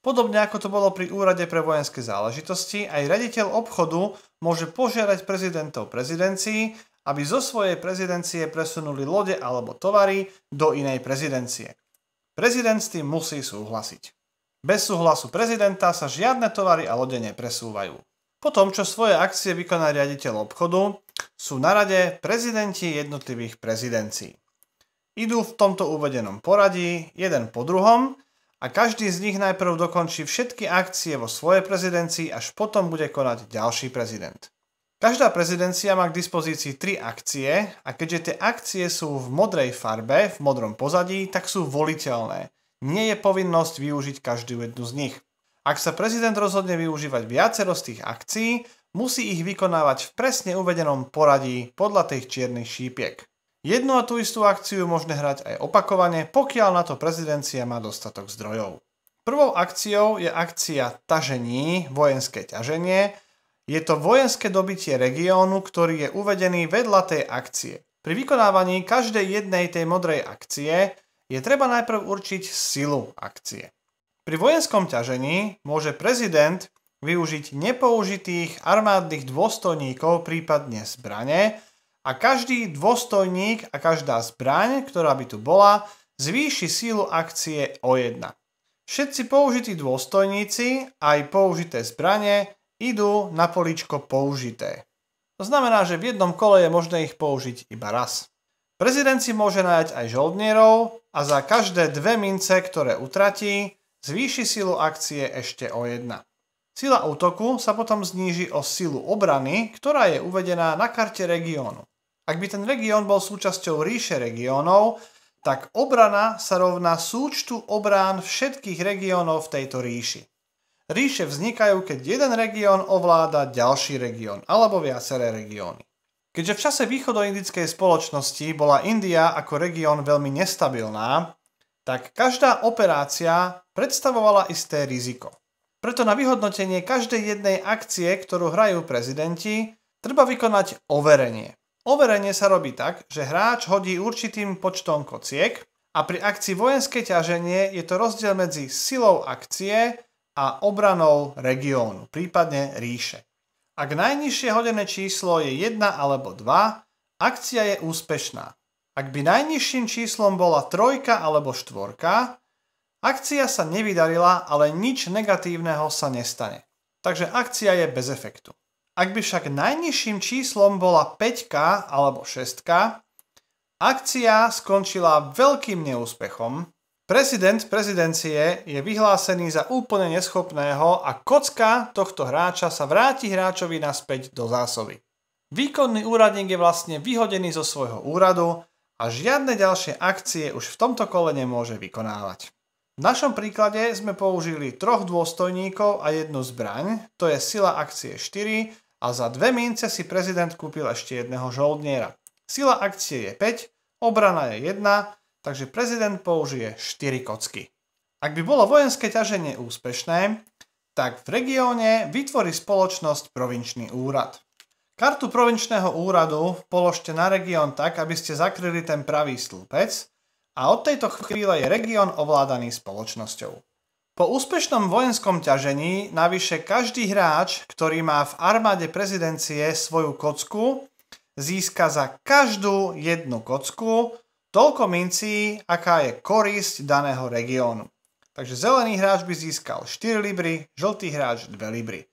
Podobne ako to bolo pri úrade pre vojenské záležitosti, aj riaditeľ obchodu môže požiadať prezidentov prezidencií, aby zo svojej prezidencie presunuli lode alebo tovary do inej prezidencie. Prezident s tým musí súhlasiť. Bez súhlasu prezidenta sa žiadne tovary a lode nepresúvajú. Po tom, čo svoje akcie vykoná riaditeľ obchodu, sú na rade prezidenti jednotlivých prezidencií. Idú v tomto uvedenom poradí, jeden po druhom, a každý z nich najprv dokončí všetky akcie vo svojej prezidencii, až potom bude konať ďalší prezident. Každá prezidencia má k dispozícii 3 akcie a keďže tie akcie sú v modrej farbe, v modrom pozadí, tak sú voliteľné. Nie je povinnosť využiť každú jednu z nich. Ak sa prezident rozhodne využívať viacero z tých akcií, musí ich vykonávať v presne uvedenom poradí podľa tých čiernych šípiek. Jednu a tú istú akciu možné hrať aj opakovane, pokiaľ na to prezidencia má dostatok zdrojov. Prvou akciou je akcia tažení, vojenské ťaženie, je to vojenské dobitie regiónu, ktorý je uvedený vedľa tej akcie. Pri vykonávaní každej jednej tej modrej akcie je treba najprv určiť silu akcie. Pri vojenskom ťažení môže prezident využiť nepoužitých armádnych dôstojníkov, prípadne zbrane, a každý dôstojník a každá zbraň, ktorá by tu bola, zvýši sílu akcie o 1. Všetci použití dôstojníci aj použité zbranie idú na políčko použité. To znamená, že v jednom kole je možné ich použiť iba raz. Prezident si môže nájať aj žoldnierov a za každé dve mince, ktoré utratí, zvýši silu akcie ešte o jedna. Sila útoku sa potom zníži o silu obrany, ktorá je uvedená na karte regiónu. Ak by ten región bol súčasťou ríše regiónov, tak obrana sa rovná súčtu obrán všetkých regiónov v tejto ríši. Ríše vznikajú, keď jeden región ovláda ďalší región alebo viaceré regióny. Keďže v čase východoindickej spoločnosti bola India ako región veľmi nestabilná, tak každá operácia predstavovala isté riziko. Preto na vyhodnotenie každej jednej akcie, ktorú hrajú prezidenti, treba vykonať overenie. Overenie sa robí tak, že hráč hodí určitým počtom kociek a pri akcii vojenské ťaženie je to rozdiel medzi silou akcie a obranou regiónu, prípadne ríše. Ak najnižšie hodené číslo je 1 alebo 2, akcia je úspešná. Ak by najnižším číslom bola 3 alebo 4, akcia sa nevydarila, ale nič negatívneho sa nestane. Takže akcia je bez efektu. Ak by však najnižším číslom bola 5 alebo 6, akcia skončila veľkým neúspechom, Prezident prezidencie je vyhlásený za úplne neschopného a kocka tohto hráča sa vráti hráčovi naspäť do zásoby. Výkonný úradník je vlastne vyhodený zo svojho úradu a žiadne ďalšie akcie už v tomto kole nemôže vykonávať. V našom príklade sme použili troch dôstojníkov a jednu zbraň, to je sila akcie 4 a za dve mince si prezident kúpil ešte jedného žoldniera. Sila akcie je 5, obrana je 1 takže prezident použije 4 kocky. Ak by bolo vojenské ťaženie úspešné, tak v regióne vytvorí spoločnosť provinčný úrad. Kartu provinčného úradu položte na región tak, aby ste zakryli ten pravý stĺpec a od tejto chvíle je región ovládaný spoločnosťou. Po úspešnom vojenskom ťažení navyše každý hráč, ktorý má v armáde prezidencie svoju kocku, získa za každú jednu kocku toľko mincí, aká je korisť daného regiónu. Takže zelený hráč by získal 4 libry, žltý hráč 2 libry.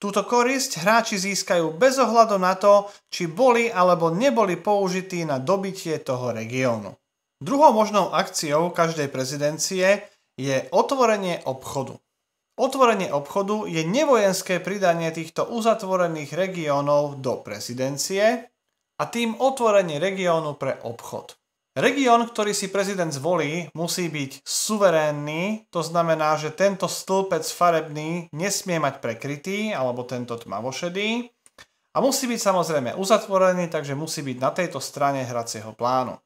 Túto korisť hráči získajú bez ohľadu na to, či boli alebo neboli použití na dobitie toho regiónu. Druhou možnou akciou každej prezidencie je otvorenie obchodu. Otvorenie obchodu je nevojenské pridanie týchto uzatvorených regiónov do prezidencie a tým otvorenie regiónu pre obchod. Región, ktorý si prezident zvolí, musí byť suverénny, to znamená, že tento stĺpec farebný nesmie mať prekrytý, alebo tento tmavošedý. A musí byť samozrejme uzatvorený, takže musí byť na tejto strane hracieho plánu.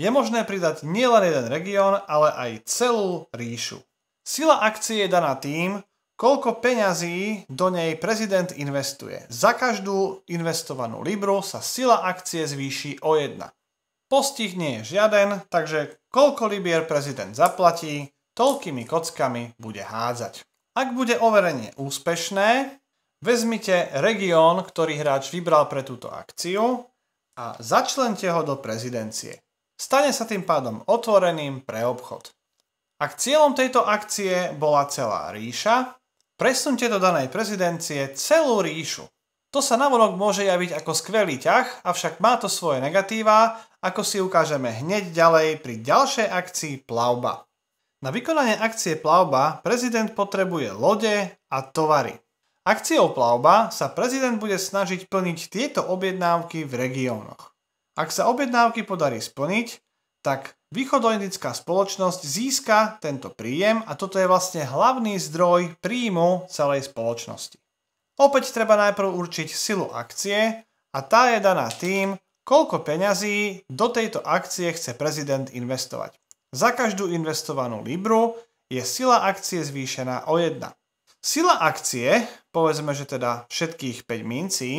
Je možné pridať nielen jeden región, ale aj celú ríšu. Sila akcie je daná tým, koľko peňazí do nej prezident investuje. Za každú investovanú libru sa sila akcie zvýši o 1. Postih nie je žiaden, takže koľko libier prezident zaplatí, toľkými kockami bude hádzať. Ak bude overenie úspešné, vezmite región, ktorý hráč vybral pre túto akciu a začlente ho do prezidencie. Stane sa tým pádom otvoreným pre obchod. Ak cieľom tejto akcie bola celá ríša, presunte do danej prezidencie celú ríšu. To sa navonok môže javiť ako skvelý ťah, avšak má to svoje negatíva ako si ukážeme hneď ďalej pri ďalšej akcii plavba. Na vykonanie akcie plavba prezident potrebuje lode a tovary. Akciou plavba sa prezident bude snažiť plniť tieto objednávky v regiónoch. Ak sa objednávky podarí splniť, tak východoindická spoločnosť získa tento príjem a toto je vlastne hlavný zdroj príjmu celej spoločnosti. Opäť treba najprv určiť silu akcie a tá je daná tým, koľko peňazí do tejto akcie chce prezident investovať. Za každú investovanú libru je sila akcie zvýšená o 1. Sila akcie, povedzme, že teda všetkých 5 mincí,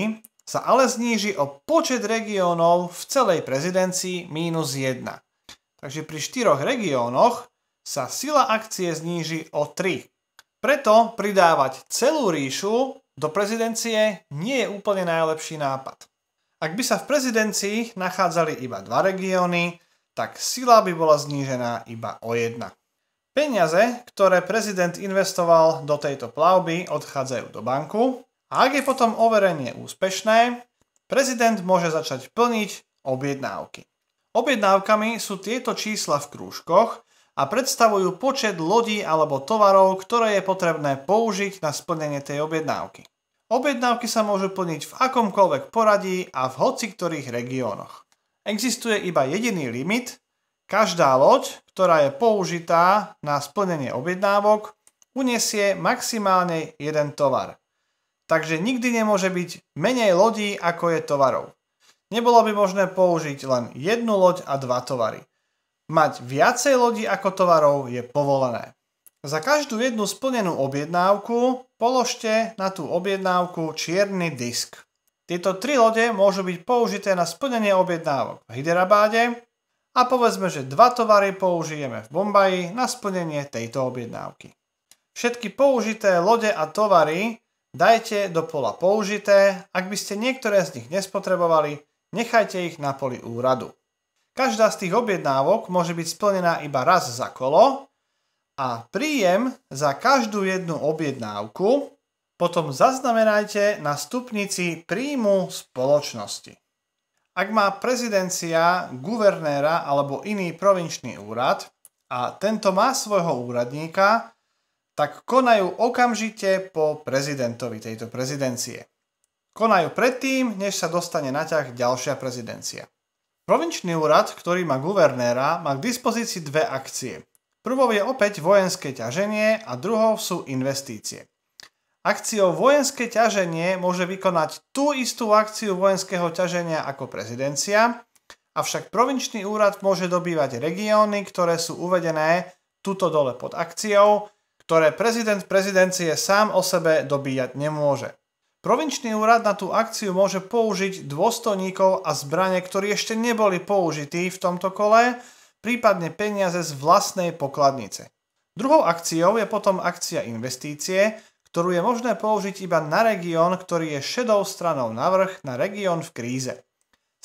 sa ale zníži o počet regiónov v celej prezidencii mínus 1. Takže pri 4 regiónoch sa sila akcie zníži o 3. Preto pridávať celú ríšu do prezidencie nie je úplne najlepší nápad. Ak by sa v prezidencii nachádzali iba dva regióny, tak sila by bola znížená iba o jedna. Peniaze, ktoré prezident investoval do tejto plavby, odchádzajú do banku a ak je potom overenie úspešné, prezident môže začať plniť objednávky. Objednávkami sú tieto čísla v krúžkoch a predstavujú počet lodí alebo tovarov, ktoré je potrebné použiť na splnenie tej objednávky. Objednávky sa môžu plniť v akomkoľvek poradí a v hoci ktorých regiónoch. Existuje iba jediný limit. Každá loď, ktorá je použitá na splnenie objednávok, uniesie maximálne jeden tovar. Takže nikdy nemôže byť menej lodí, ako je tovarov. Nebolo by možné použiť len jednu loď a dva tovary. Mať viacej lodí ako tovarov je povolené. Za každú jednu splnenú objednávku položte na tú objednávku čierny disk. Tieto tri lode môžu byť použité na splnenie objednávok v Hyderabáde a povedzme, že dva tovary použijeme v Bombaji na splnenie tejto objednávky. Všetky použité lode a tovary dajte do pola použité, ak by ste niektoré z nich nespotrebovali, nechajte ich na poli úradu. Každá z tých objednávok môže byť splnená iba raz za kolo, a príjem za každú jednu objednávku potom zaznamenajte na stupnici príjmu spoločnosti. Ak má prezidencia, guvernéra alebo iný provinčný úrad a tento má svojho úradníka, tak konajú okamžite po prezidentovi tejto prezidencie. Konajú predtým, než sa dostane na ťah ďalšia prezidencia. Provinčný úrad, ktorý má guvernéra, má k dispozícii dve akcie – Prvou je opäť vojenské ťaženie a druhou sú investície. Akciou vojenské ťaženie môže vykonať tú istú akciu vojenského ťaženia ako prezidencia, avšak provinčný úrad môže dobývať regióny, ktoré sú uvedené tuto dole pod akciou, ktoré prezident prezidencie sám o sebe dobíjať nemôže. Provinčný úrad na tú akciu môže použiť dôstojníkov a zbranie, ktorí ešte neboli použití v tomto kole prípadne peniaze z vlastnej pokladnice. Druhou akciou je potom akcia investície, ktorú je možné použiť iba na región, ktorý je šedou stranou navrh na región v kríze.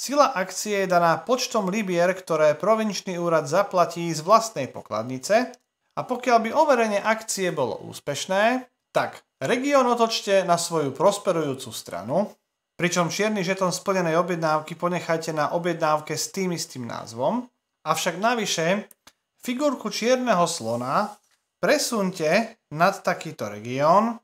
Sila akcie je daná počtom libier, ktoré provinčný úrad zaplatí z vlastnej pokladnice a pokiaľ by overenie akcie bolo úspešné, tak región otočte na svoju prosperujúcu stranu, pričom čierny žeton splnenej objednávky ponechajte na objednávke s tým istým názvom Avšak navyše, figurku čierneho slona presunte nad takýto región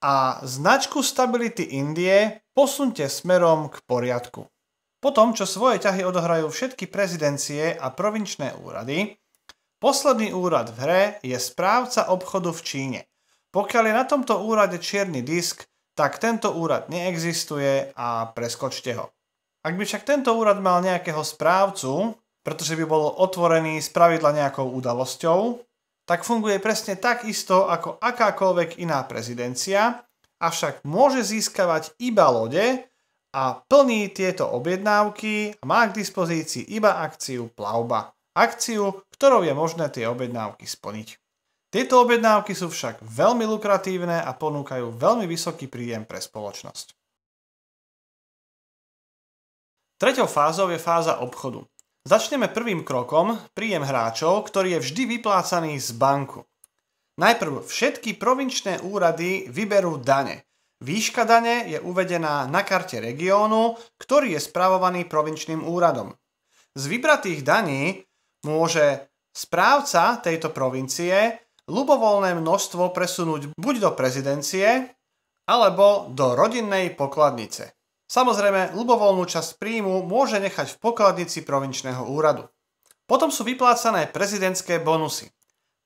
a značku stability Indie posunte smerom k poriadku. Potom, čo svoje ťahy odohrajú všetky prezidencie a provinčné úrady, posledný úrad v hre je správca obchodu v Číne. Pokiaľ je na tomto úrade čierny disk, tak tento úrad neexistuje a preskočte ho. Ak by však tento úrad mal nejakého správcu, pretože by bol otvorený z pravidla nejakou udalosťou, tak funguje presne tak isto ako akákoľvek iná prezidencia, avšak môže získavať iba lode a plní tieto objednávky a má k dispozícii iba akciu plavba, akciu, ktorou je možné tie objednávky splniť. Tieto objednávky sú však veľmi lukratívne a ponúkajú veľmi vysoký príjem pre spoločnosť. Tretou fázou je fáza obchodu. Začneme prvým krokom, príjem hráčov, ktorý je vždy vyplácaný z banku. Najprv všetky provinčné úrady vyberú dane. Výška dane je uvedená na karte regiónu, ktorý je spravovaný provinčným úradom. Z vybratých daní môže správca tejto provincie ľubovoľné množstvo presunúť buď do prezidencie, alebo do rodinnej pokladnice. Samozrejme, ľubovoľnú časť príjmu môže nechať v pokladnici provinčného úradu. Potom sú vyplácané prezidentské bonusy.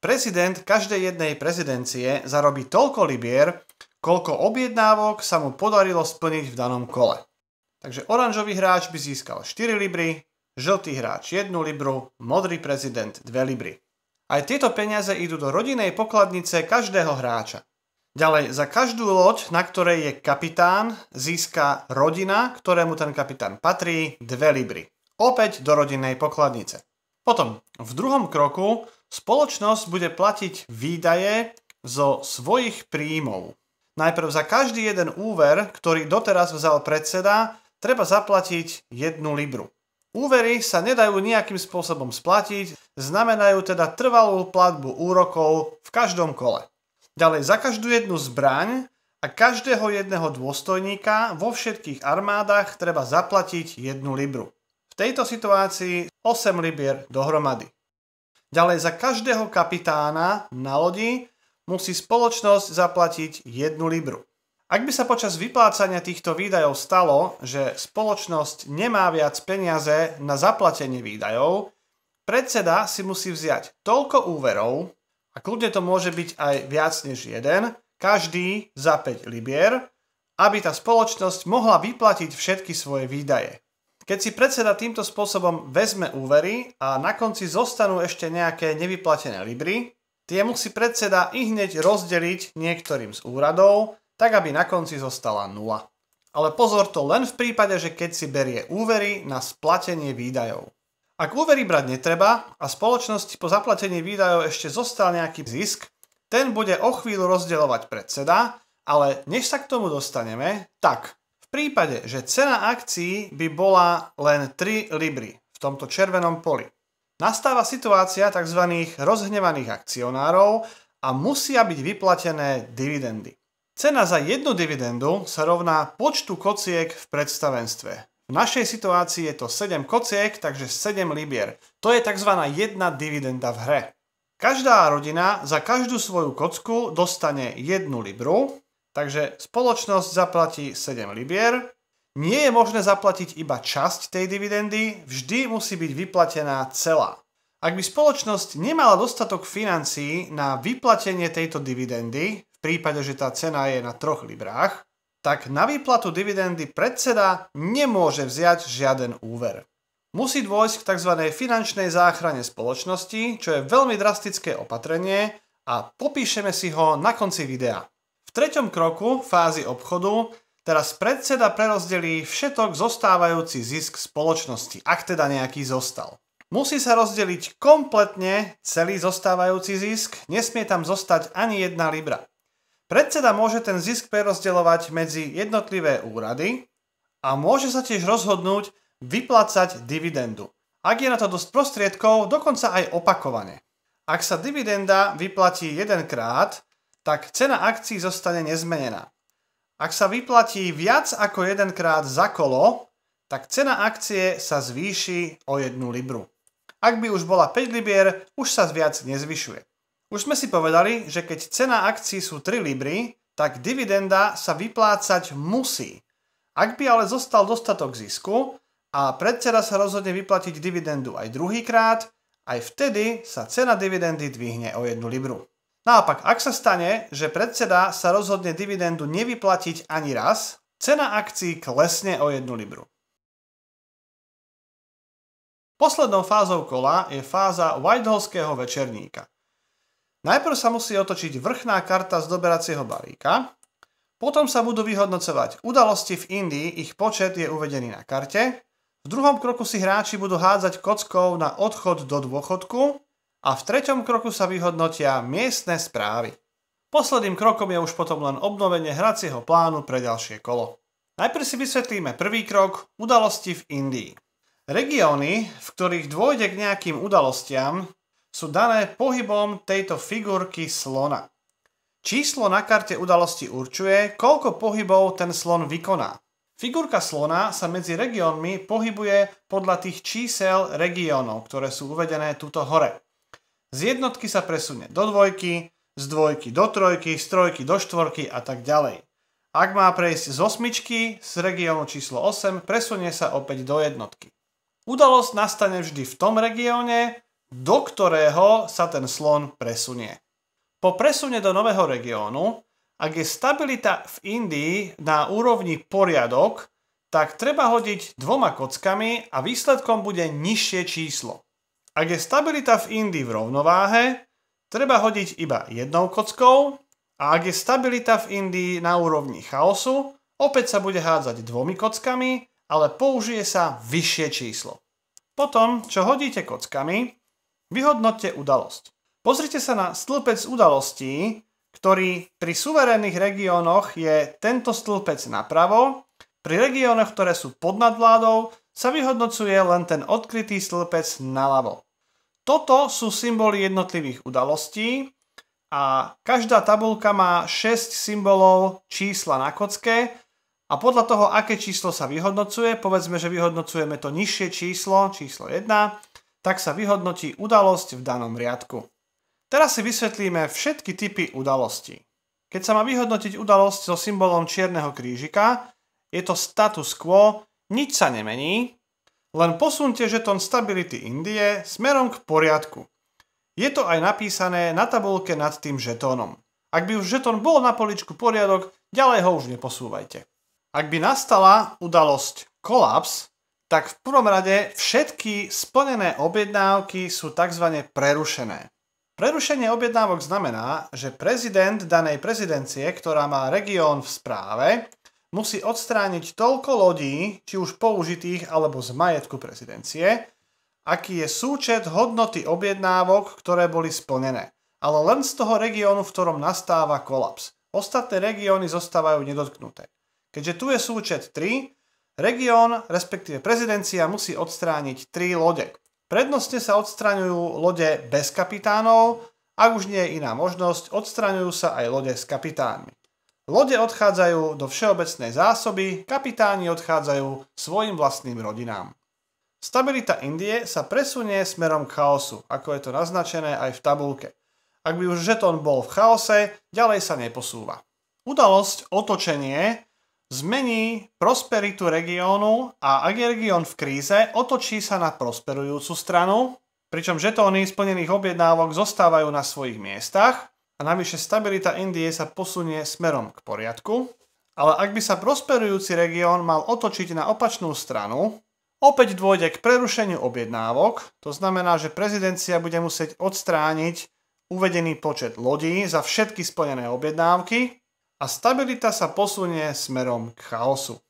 Prezident každej jednej prezidencie zarobí toľko libier, koľko objednávok sa mu podarilo splniť v danom kole. Takže oranžový hráč by získal 4 libry, žltý hráč 1 libru, modrý prezident 2 libry. Aj tieto peniaze idú do rodinej pokladnice každého hráča. Ďalej, za každú loď, na ktorej je kapitán, získa rodina, ktorému ten kapitán patrí, dve libry. Opäť do rodinnej pokladnice. Potom, v druhom kroku spoločnosť bude platiť výdaje zo svojich príjmov. Najprv za každý jeden úver, ktorý doteraz vzal predseda, treba zaplatiť jednu libru. Úvery sa nedajú nejakým spôsobom splatiť, znamenajú teda trvalú platbu úrokov v každom kole. Ďalej, za každú jednu zbraň a každého jedného dôstojníka vo všetkých armádach treba zaplatiť jednu libru. V tejto situácii 8 libier dohromady. Ďalej, za každého kapitána na lodi musí spoločnosť zaplatiť jednu libru. Ak by sa počas vyplácania týchto výdajov stalo, že spoločnosť nemá viac peniaze na zaplatenie výdajov, predseda si musí vziať toľko úverov, a kľudne to môže byť aj viac než jeden, každý za 5 libier, aby tá spoločnosť mohla vyplatiť všetky svoje výdaje. Keď si predseda týmto spôsobom vezme úvery a na konci zostanú ešte nejaké nevyplatené libry, tie musí predseda i hneď rozdeliť niektorým z úradov, tak aby na konci zostala nula. Ale pozor to len v prípade, že keď si berie úvery na splatenie výdajov. Ak úvery brať netreba a spoločnosti po zaplatení výdajov ešte zostal nejaký zisk, ten bude o chvíľu rozdielovať predseda, ale než sa k tomu dostaneme, tak v prípade, že cena akcií by bola len 3 libry v tomto červenom poli, nastáva situácia tzv. rozhnevaných akcionárov a musia byť vyplatené dividendy. Cena za jednu dividendu sa rovná počtu kociek v predstavenstve. V našej situácii je to 7 kociek, takže 7 libier. To je tzv. jedna dividenda v hre. Každá rodina za každú svoju kocku dostane 1 libru, takže spoločnosť zaplatí 7 libier. Nie je možné zaplatiť iba časť tej dividendy, vždy musí byť vyplatená celá. Ak by spoločnosť nemala dostatok financií na vyplatenie tejto dividendy, v prípade, že tá cena je na 3 librách, tak na výplatu dividendy predseda nemôže vziať žiaden úver. Musí dôjsť k tzv. finančnej záchrane spoločnosti, čo je veľmi drastické opatrenie a popíšeme si ho na konci videa. V treťom kroku fázy obchodu teraz predseda prerozdelí všetok zostávajúci zisk spoločnosti, ak teda nejaký zostal. Musí sa rozdeliť kompletne celý zostávajúci zisk, nesmie tam zostať ani jedna libra. Predseda môže ten zisk prerozdeľovať medzi jednotlivé úrady a môže sa tiež rozhodnúť vyplácať dividendu. Ak je na to dosť prostriedkov, dokonca aj opakovane. Ak sa dividenda vyplatí jedenkrát, tak cena akcií zostane nezmenená. Ak sa vyplatí viac ako jedenkrát za kolo, tak cena akcie sa zvýši o 1 libru. Ak by už bola 5 libier, už sa viac nezvyšuje. Už sme si povedali, že keď cena akcií sú 3 libry, tak dividenda sa vyplácať musí. Ak by ale zostal dostatok zisku a predseda sa rozhodne vyplatiť dividendu aj druhýkrát, aj vtedy sa cena dividendy dvihne o 1 libru. Naopak, ak sa stane, že predseda sa rozhodne dividendu nevyplatiť ani raz, cena akcií klesne o 1 libru. Poslednou fázou kola je fáza Whitehallského večerníka – Najprv sa musí otočiť vrchná karta z doberacieho balíka, potom sa budú vyhodnocovať udalosti v Indii, ich počet je uvedený na karte, v druhom kroku si hráči budú hádzať kockou na odchod do dôchodku a v treťom kroku sa vyhodnotia miestne správy. Posledným krokom je už potom len obnovenie hracieho plánu pre ďalšie kolo. Najprv si vysvetlíme prvý krok, udalosti v Indii. Regióny, v ktorých dôjde k nejakým udalostiam, sú dané pohybom tejto figurky slona. Číslo na karte udalosti určuje, koľko pohybov ten slon vykoná. Figurka slona sa medzi regiónmi pohybuje podľa tých čísel regiónov, ktoré sú uvedené tuto hore. Z jednotky sa presunie do dvojky, z dvojky do trojky, z trojky do štvorky a tak ďalej. Ak má prejsť z osmičky, z regiónu číslo 8, presunie sa opäť do jednotky. Udalosť nastane vždy v tom regióne, do ktorého sa ten slon presunie. Po presune do nového regiónu, ak je stabilita v Indii na úrovni poriadok, tak treba hodiť dvoma kockami a výsledkom bude nižšie číslo. Ak je stabilita v Indii v rovnováhe, treba hodiť iba jednou kockou a ak je stabilita v Indii na úrovni chaosu, opäť sa bude hádzať dvomi kockami, ale použije sa vyššie číslo. Potom, čo hodíte kockami, Vyhodnote udalosť. Pozrite sa na stĺpec udalostí, ktorý pri suverénnych regiónoch je tento stĺpec napravo, pri regiónoch, ktoré sú pod nadvládou, sa vyhodnocuje len ten odkrytý stĺpec naľavo. Toto sú symboly jednotlivých udalostí a každá tabulka má 6 symbolov čísla na kocke a podľa toho, aké číslo sa vyhodnocuje, povedzme, že vyhodnocujeme to nižšie číslo, číslo 1, tak sa vyhodnotí udalosť v danom riadku. Teraz si vysvetlíme všetky typy udalostí. Keď sa má vyhodnotiť udalosť so symbolom čierneho krížika, je to status quo, nič sa nemení, len posunte žeton Stability Indie smerom k poriadku. Je to aj napísané na tabulke nad tým žetónom. Ak by už žetón bol na poličku poriadok, ďalej ho už neposúvajte. Ak by nastala udalosť kolaps, tak v prvom rade všetky splnené objednávky sú tzv. prerušené. Prerušenie objednávok znamená, že prezident danej prezidencie, ktorá má región v správe, musí odstrániť toľko lodí, či už použitých alebo z majetku prezidencie, aký je súčet hodnoty objednávok, ktoré boli splnené. Ale len z toho regiónu, v ktorom nastáva kolaps. Ostatné regióny zostávajú nedotknuté. Keďže tu je súčet 3, Región, respektíve prezidencia, musí odstrániť tri lode. Prednostne sa odstraňujú lode bez kapitánov, ak už nie je iná možnosť, odstraňujú sa aj lode s kapitánmi. Lode odchádzajú do všeobecnej zásoby, kapitáni odchádzajú svojim vlastným rodinám. Stabilita Indie sa presunie smerom k chaosu, ako je to naznačené aj v tabulke. Ak by už žetón bol v chaose, ďalej sa neposúva. Udalosť otočenie zmení prosperitu regiónu a ak je región v kríze, otočí sa na prosperujúcu stranu, pričom žetóny splnených objednávok zostávajú na svojich miestach a navyše stabilita Indie sa posunie smerom k poriadku. Ale ak by sa prosperujúci región mal otočiť na opačnú stranu, opäť dôjde k prerušeniu objednávok, to znamená, že prezidencia bude musieť odstrániť uvedený počet lodí za všetky splnené objednávky a stabilita sa posunie smerom k chaosu.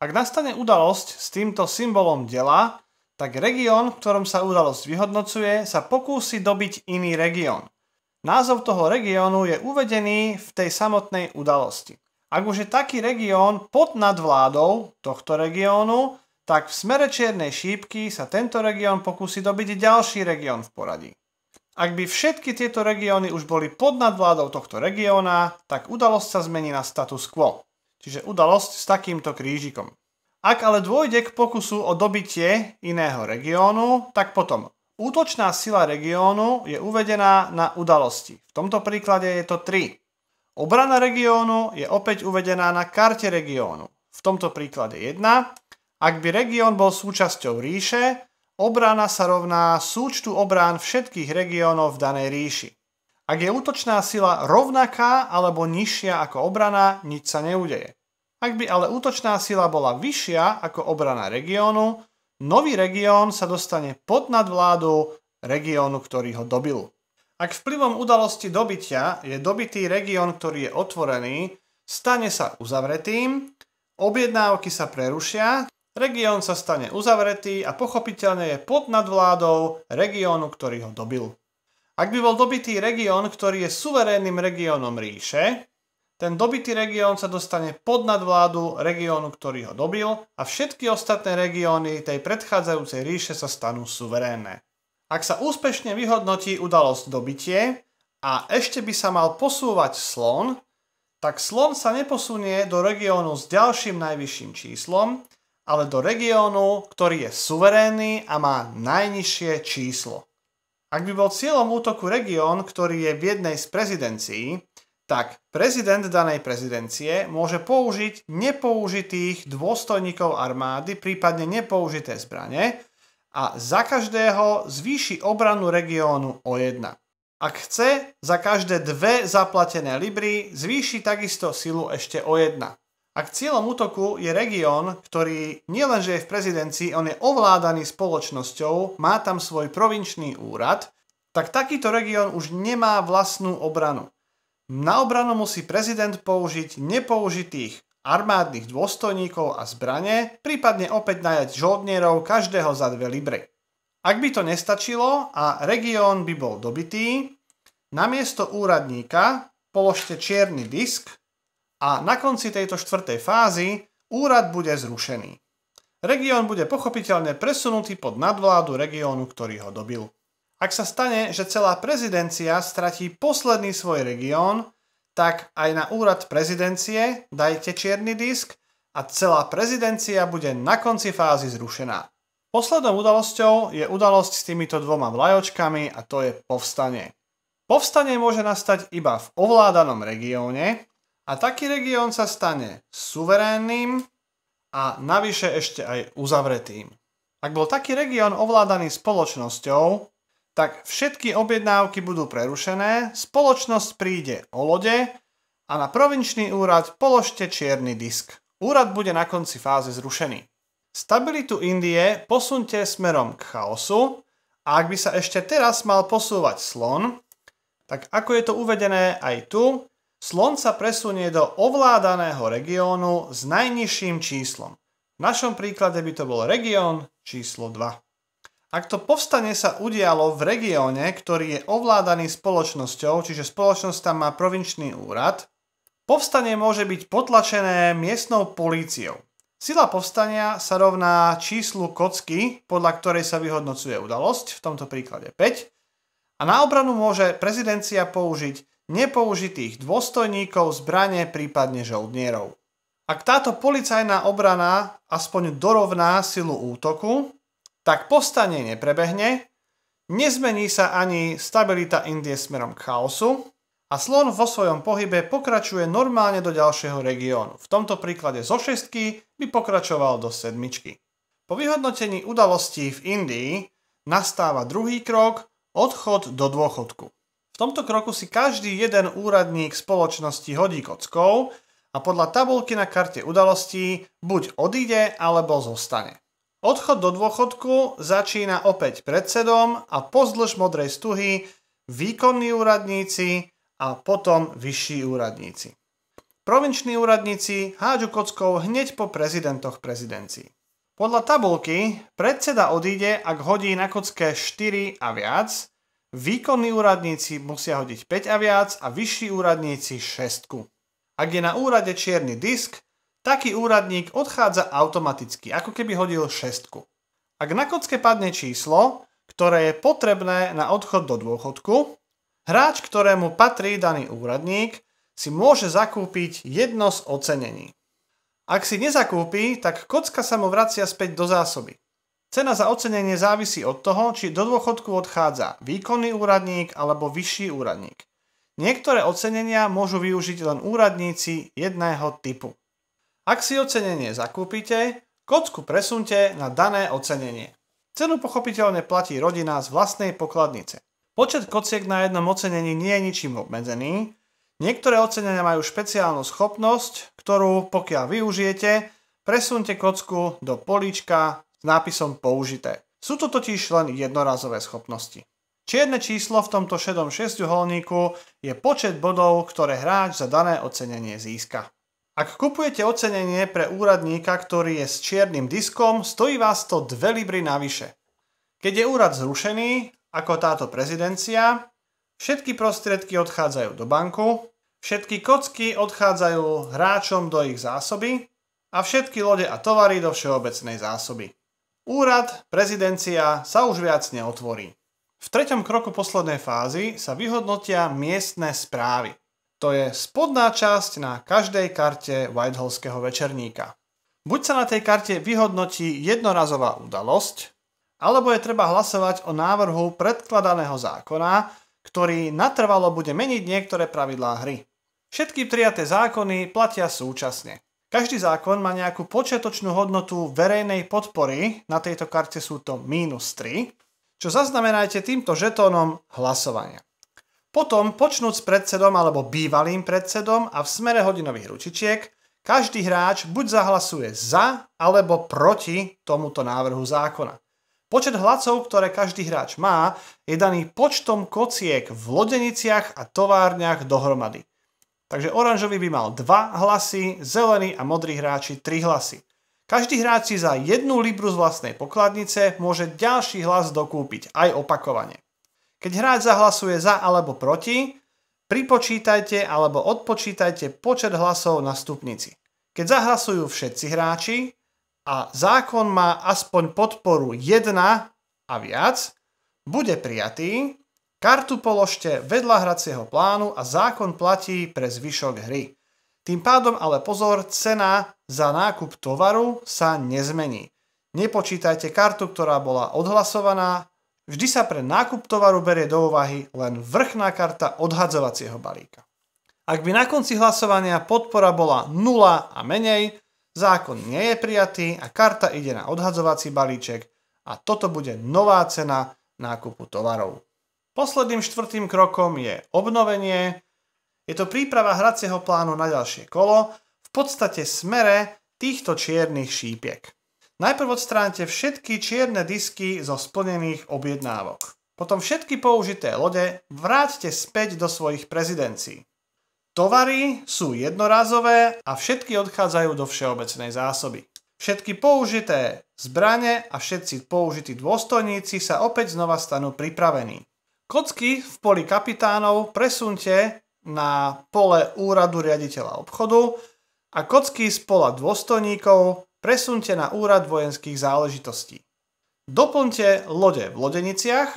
Ak nastane udalosť s týmto symbolom dela, tak región, v ktorom sa udalosť vyhodnocuje, sa pokúsi dobiť iný región. Názov toho regiónu je uvedený v tej samotnej udalosti. Ak už je taký región pod nadvládou tohto regiónu, tak v smere čiernej šípky sa tento región pokúsi dobiť ďalší región v poradí. Ak by všetky tieto regióny už boli pod nadvládou tohto regióna, tak udalosť sa zmení na status quo, čiže udalosť s takýmto krížikom. Ak ale dôjde k pokusu o dobitie iného regiónu, tak potom útočná sila regiónu je uvedená na udalosti. V tomto príklade je to 3. Obrana regiónu je opäť uvedená na karte regiónu. V tomto príklade 1. Ak by región bol súčasťou ríše, Obrana sa rovná súčtu obrán všetkých regiónov v danej ríši. Ak je útočná sila rovnaká alebo nižšia ako obrana, nič sa neudeje. Ak by ale útočná sila bola vyššia ako obrana regiónu, nový región sa dostane pod nadvládu regiónu, ktorý ho dobil. Ak vplyvom udalosti dobytia je dobitý región, ktorý je otvorený, stane sa uzavretým, objednávky sa prerušia, Región sa stane uzavretý a pochopiteľne je pod nadvládou regiónu, ktorý ho dobil. Ak by bol dobitý región, ktorý je suverénnym regiónom ríše, ten dobitý región sa dostane pod nadvládu regiónu, ktorý ho dobil a všetky ostatné regióny tej predchádzajúcej ríše sa stanú suverénne. Ak sa úspešne vyhodnotí udalosť dobitie a ešte by sa mal posúvať slon, tak slon sa neposunie do regiónu s ďalším najvyšším číslom, ale do regiónu, ktorý je suverénny a má najnižšie číslo. Ak by bol cieľom útoku región, ktorý je v jednej z prezidencií, tak prezident danej prezidencie môže použiť nepoužitých dôstojníkov armády, prípadne nepoužité zbrane a za každého zvýši obranu regiónu o 1. Ak chce, za každé dve zaplatené libry zvýši takisto silu ešte o 1. Ak cieľom útoku je región, ktorý nielenže je v prezidencii, on je ovládaný spoločnosťou, má tam svoj provinčný úrad, tak takýto región už nemá vlastnú obranu. Na obranu musí prezident použiť nepoužitých armádnych dôstojníkov a zbranie, prípadne opäť najať žoldnierov každého za dve libre. Ak by to nestačilo a región by bol dobitý, namiesto úradníka položte čierny disk a na konci tejto štvrtej fázy úrad bude zrušený. Región bude pochopiteľne presunutý pod nadvládu regiónu, ktorý ho dobil. Ak sa stane, že celá prezidencia stratí posledný svoj región, tak aj na úrad prezidencie dajte čierny disk a celá prezidencia bude na konci fázy zrušená. Poslednou udalosťou je udalosť s týmito dvoma vlajočkami a to je povstanie. Povstanie môže nastať iba v ovládanom regióne, a taký región sa stane suverénnym a navyše ešte aj uzavretým. Ak bol taký región ovládaný spoločnosťou, tak všetky objednávky budú prerušené, spoločnosť príde o lode a na provinčný úrad položte čierny disk. Úrad bude na konci fáze zrušený. Stabilitu Indie posunte smerom k chaosu a ak by sa ešte teraz mal posúvať slon, tak ako je to uvedené aj tu, Slon sa presunie do ovládaného regiónu s najnižším číslom. V našom príklade by to bol región číslo 2. Ak to povstanie sa udialo v regióne, ktorý je ovládaný spoločnosťou, čiže spoločnosť tam má provinčný úrad, povstanie môže byť potlačené miestnou políciou. Sila povstania sa rovná číslu kocky, podľa ktorej sa vyhodnocuje udalosť, v tomto príklade 5, a na obranu môže prezidencia použiť nepoužitých dôstojníkov, zbranie, prípadne žoldnierov. Ak táto policajná obrana aspoň dorovná silu útoku, tak postanie neprebehne, nezmení sa ani stabilita Indie smerom k chaosu a slon vo svojom pohybe pokračuje normálne do ďalšieho regiónu. V tomto príklade zo šestky by pokračoval do sedmičky. Po vyhodnotení udalostí v Indii nastáva druhý krok, odchod do dôchodku tomto kroku si každý jeden úradník spoločnosti hodí kockou a podľa tabulky na karte udalostí buď odíde alebo zostane. Odchod do dôchodku začína opäť predsedom a pozdĺž modrej stuhy výkonní úradníci a potom vyšší úradníci. Provinční úradníci hádžu kockou hneď po prezidentoch prezidencií. Podľa tabulky predseda odíde, ak hodí na kocke 4 a viac – Výkonní úradníci musia hodiť 5 a viac a vyšší úradníci 6. Ak je na úrade čierny disk, taký úradník odchádza automaticky, ako keby hodil 6. Ak na kocke padne číslo, ktoré je potrebné na odchod do dôchodku, hráč, ktorému patrí daný úradník, si môže zakúpiť jedno z ocenení. Ak si nezakúpi, tak kocka sa mu vracia späť do zásoby. Cena za ocenenie závisí od toho, či do dôchodku odchádza výkonný úradník alebo vyšší úradník. Niektoré ocenenia môžu využiť len úradníci jedného typu. Ak si ocenenie zakúpite, kocku presunte na dané ocenenie. Cenu pochopiteľne platí rodina z vlastnej pokladnice. Počet kociek na jednom ocenení nie je ničím obmedzený. Niektoré ocenenia majú špeciálnu schopnosť, ktorú pokiaľ využijete, presunte kocku do políčka s nápisom použité. Sú to totiž len jednorazové schopnosti. Čierne číslo v tomto šedom šesťuholníku je počet bodov, ktoré hráč za dané ocenenie získa. Ak kupujete ocenenie pre úradníka, ktorý je s čiernym diskom, stojí vás to dve libry navyše. Keď je úrad zrušený, ako táto prezidencia, všetky prostriedky odchádzajú do banku, všetky kocky odchádzajú hráčom do ich zásoby a všetky lode a tovary do všeobecnej zásoby. Úrad, prezidencia sa už viac neotvorí. V treťom kroku poslednej fázy sa vyhodnotia miestne správy. To je spodná časť na každej karte Whitehallského večerníka. Buď sa na tej karte vyhodnotí jednorazová udalosť, alebo je treba hlasovať o návrhu predkladaného zákona, ktorý natrvalo bude meniť niektoré pravidlá hry. Všetky prijaté zákony platia súčasne. Každý zákon má nejakú počiatočnú hodnotu verejnej podpory, na tejto karte sú to minus 3, čo zaznamenajte týmto žetónom hlasovania. Potom, počnúc s predsedom alebo bývalým predsedom a v smere hodinových ručičiek, každý hráč buď zahlasuje za alebo proti tomuto návrhu zákona. Počet hlasov, ktoré každý hráč má, je daný počtom kociek v lodeniciach a továrniach dohromady. Takže oranžový by mal 2 hlasy, zelený a modrý hráči 3 hlasy. Každý hráč si za jednu libru z vlastnej pokladnice môže ďalší hlas dokúpiť, aj opakovane. Keď hráč zahlasuje za alebo proti, pripočítajte alebo odpočítajte počet hlasov na stupnici. Keď zahlasujú všetci hráči a zákon má aspoň podporu 1 a viac, bude prijatý Kartu položte vedľa hracieho plánu a zákon platí pre zvyšok hry. Tým pádom ale pozor, cena za nákup tovaru sa nezmení. Nepočítajte kartu, ktorá bola odhlasovaná. Vždy sa pre nákup tovaru berie do úvahy len vrchná karta odhadzovacieho balíka. Ak by na konci hlasovania podpora bola 0 a menej, zákon nie je prijatý a karta ide na odhadzovací balíček a toto bude nová cena nákupu tovarov. Posledným štvrtým krokom je obnovenie. Je to príprava hracieho plánu na ďalšie kolo, v podstate smere týchto čiernych šípiek. Najprv odstránite všetky čierne disky zo splnených objednávok. Potom všetky použité lode vráťte späť do svojich prezidencií. Tovary sú jednorazové a všetky odchádzajú do všeobecnej zásoby. Všetky použité zbrane a všetci použití dôstojníci sa opäť znova stanú pripravení. Kocky v poli kapitánov presunte na pole úradu riaditeľa obchodu a kocky z pola dôstojníkov presunte na úrad vojenských záležitostí. Doplňte lode v lodeniciach,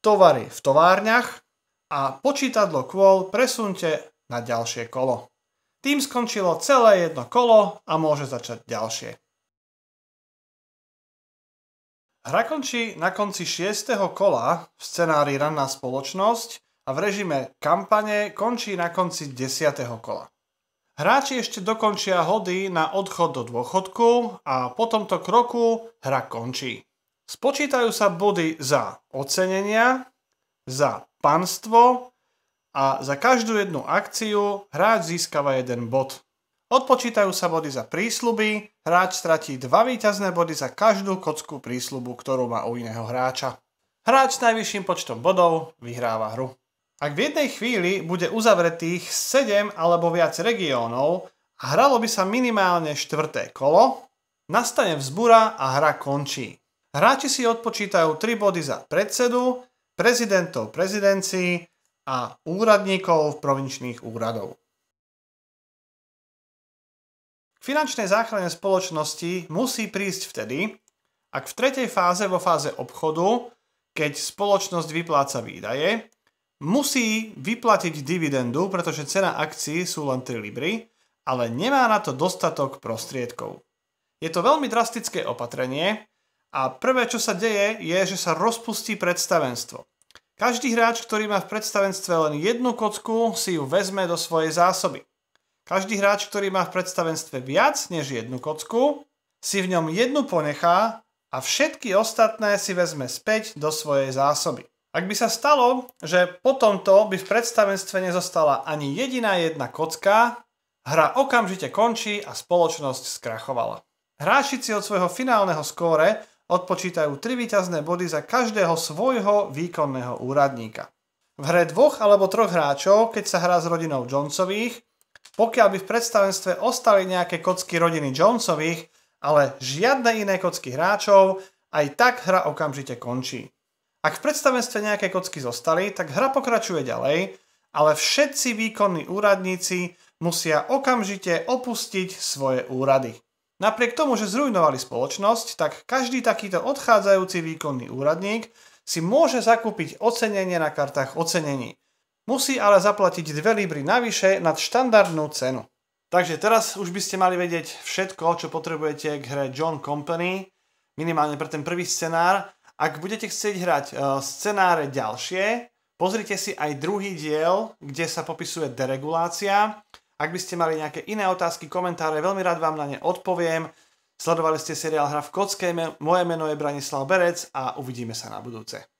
tovary v továrniach a počítadlo kôl presunte na ďalšie kolo. Tým skončilo celé jedno kolo a môže začať ďalšie. Hra končí na konci 6. kola v scenári Ranná spoločnosť a v režime kampane končí na konci 10. kola. Hráči ešte dokončia hody na odchod do dôchodku a po tomto kroku hra končí. Spočítajú sa body za ocenenia, za panstvo a za každú jednu akciu hráč získava jeden bod. Odpočítajú sa body za prísluby, hráč stratí dva výťazné body za každú kocku prísľubu, ktorú má u iného hráča. Hráč s najvyšším počtom bodov vyhráva hru. Ak v jednej chvíli bude uzavretých 7 alebo viac regiónov a hralo by sa minimálne štvrté kolo, nastane vzbura a hra končí. Hráči si odpočítajú 3 body za predsedu, prezidentov prezidencií a úradníkov provinčných úradov. Finančné záchranné spoločnosti musí prísť vtedy, ak v tretej fáze vo fáze obchodu, keď spoločnosť vypláca výdaje, musí vyplatiť dividendu, pretože cena akcií sú len 3 libry, ale nemá na to dostatok prostriedkov. Je to veľmi drastické opatrenie a prvé, čo sa deje, je, že sa rozpustí predstavenstvo. Každý hráč, ktorý má v predstavenstve len jednu kocku, si ju vezme do svojej zásoby. Každý hráč, ktorý má v predstavenstve viac než jednu kocku, si v ňom jednu ponechá a všetky ostatné si vezme späť do svojej zásoby. Ak by sa stalo, že po tomto by v predstavenstve nezostala ani jediná jedna kocka, hra okamžite končí a spoločnosť skrachovala. Hráči si od svojho finálneho skóre odpočítajú tri výťazné body za každého svojho výkonného úradníka. V hre dvoch alebo troch hráčov, keď sa hrá s rodinou Jonesových, pokiaľ by v predstavenstve ostali nejaké kocky rodiny Jonesových, ale žiadne iné kocky hráčov, aj tak hra okamžite končí. Ak v predstavenstve nejaké kocky zostali, tak hra pokračuje ďalej, ale všetci výkonní úradníci musia okamžite opustiť svoje úrady. Napriek tomu, že zrujnovali spoločnosť, tak každý takýto odchádzajúci výkonný úradník si môže zakúpiť ocenenie na kartách ocenení. Musí ale zaplatiť 2 libry navyše nad štandardnú cenu. Takže teraz už by ste mali vedieť všetko, čo potrebujete k hre John Company, minimálne pre ten prvý scenár. Ak budete chcieť hrať e, scenáre ďalšie, pozrite si aj druhý diel, kde sa popisuje deregulácia. Ak by ste mali nejaké iné otázky, komentáre, veľmi rád vám na ne odpoviem. Sledovali ste seriál Hra v kocke, moje meno je Branislav Berec a uvidíme sa na budúce.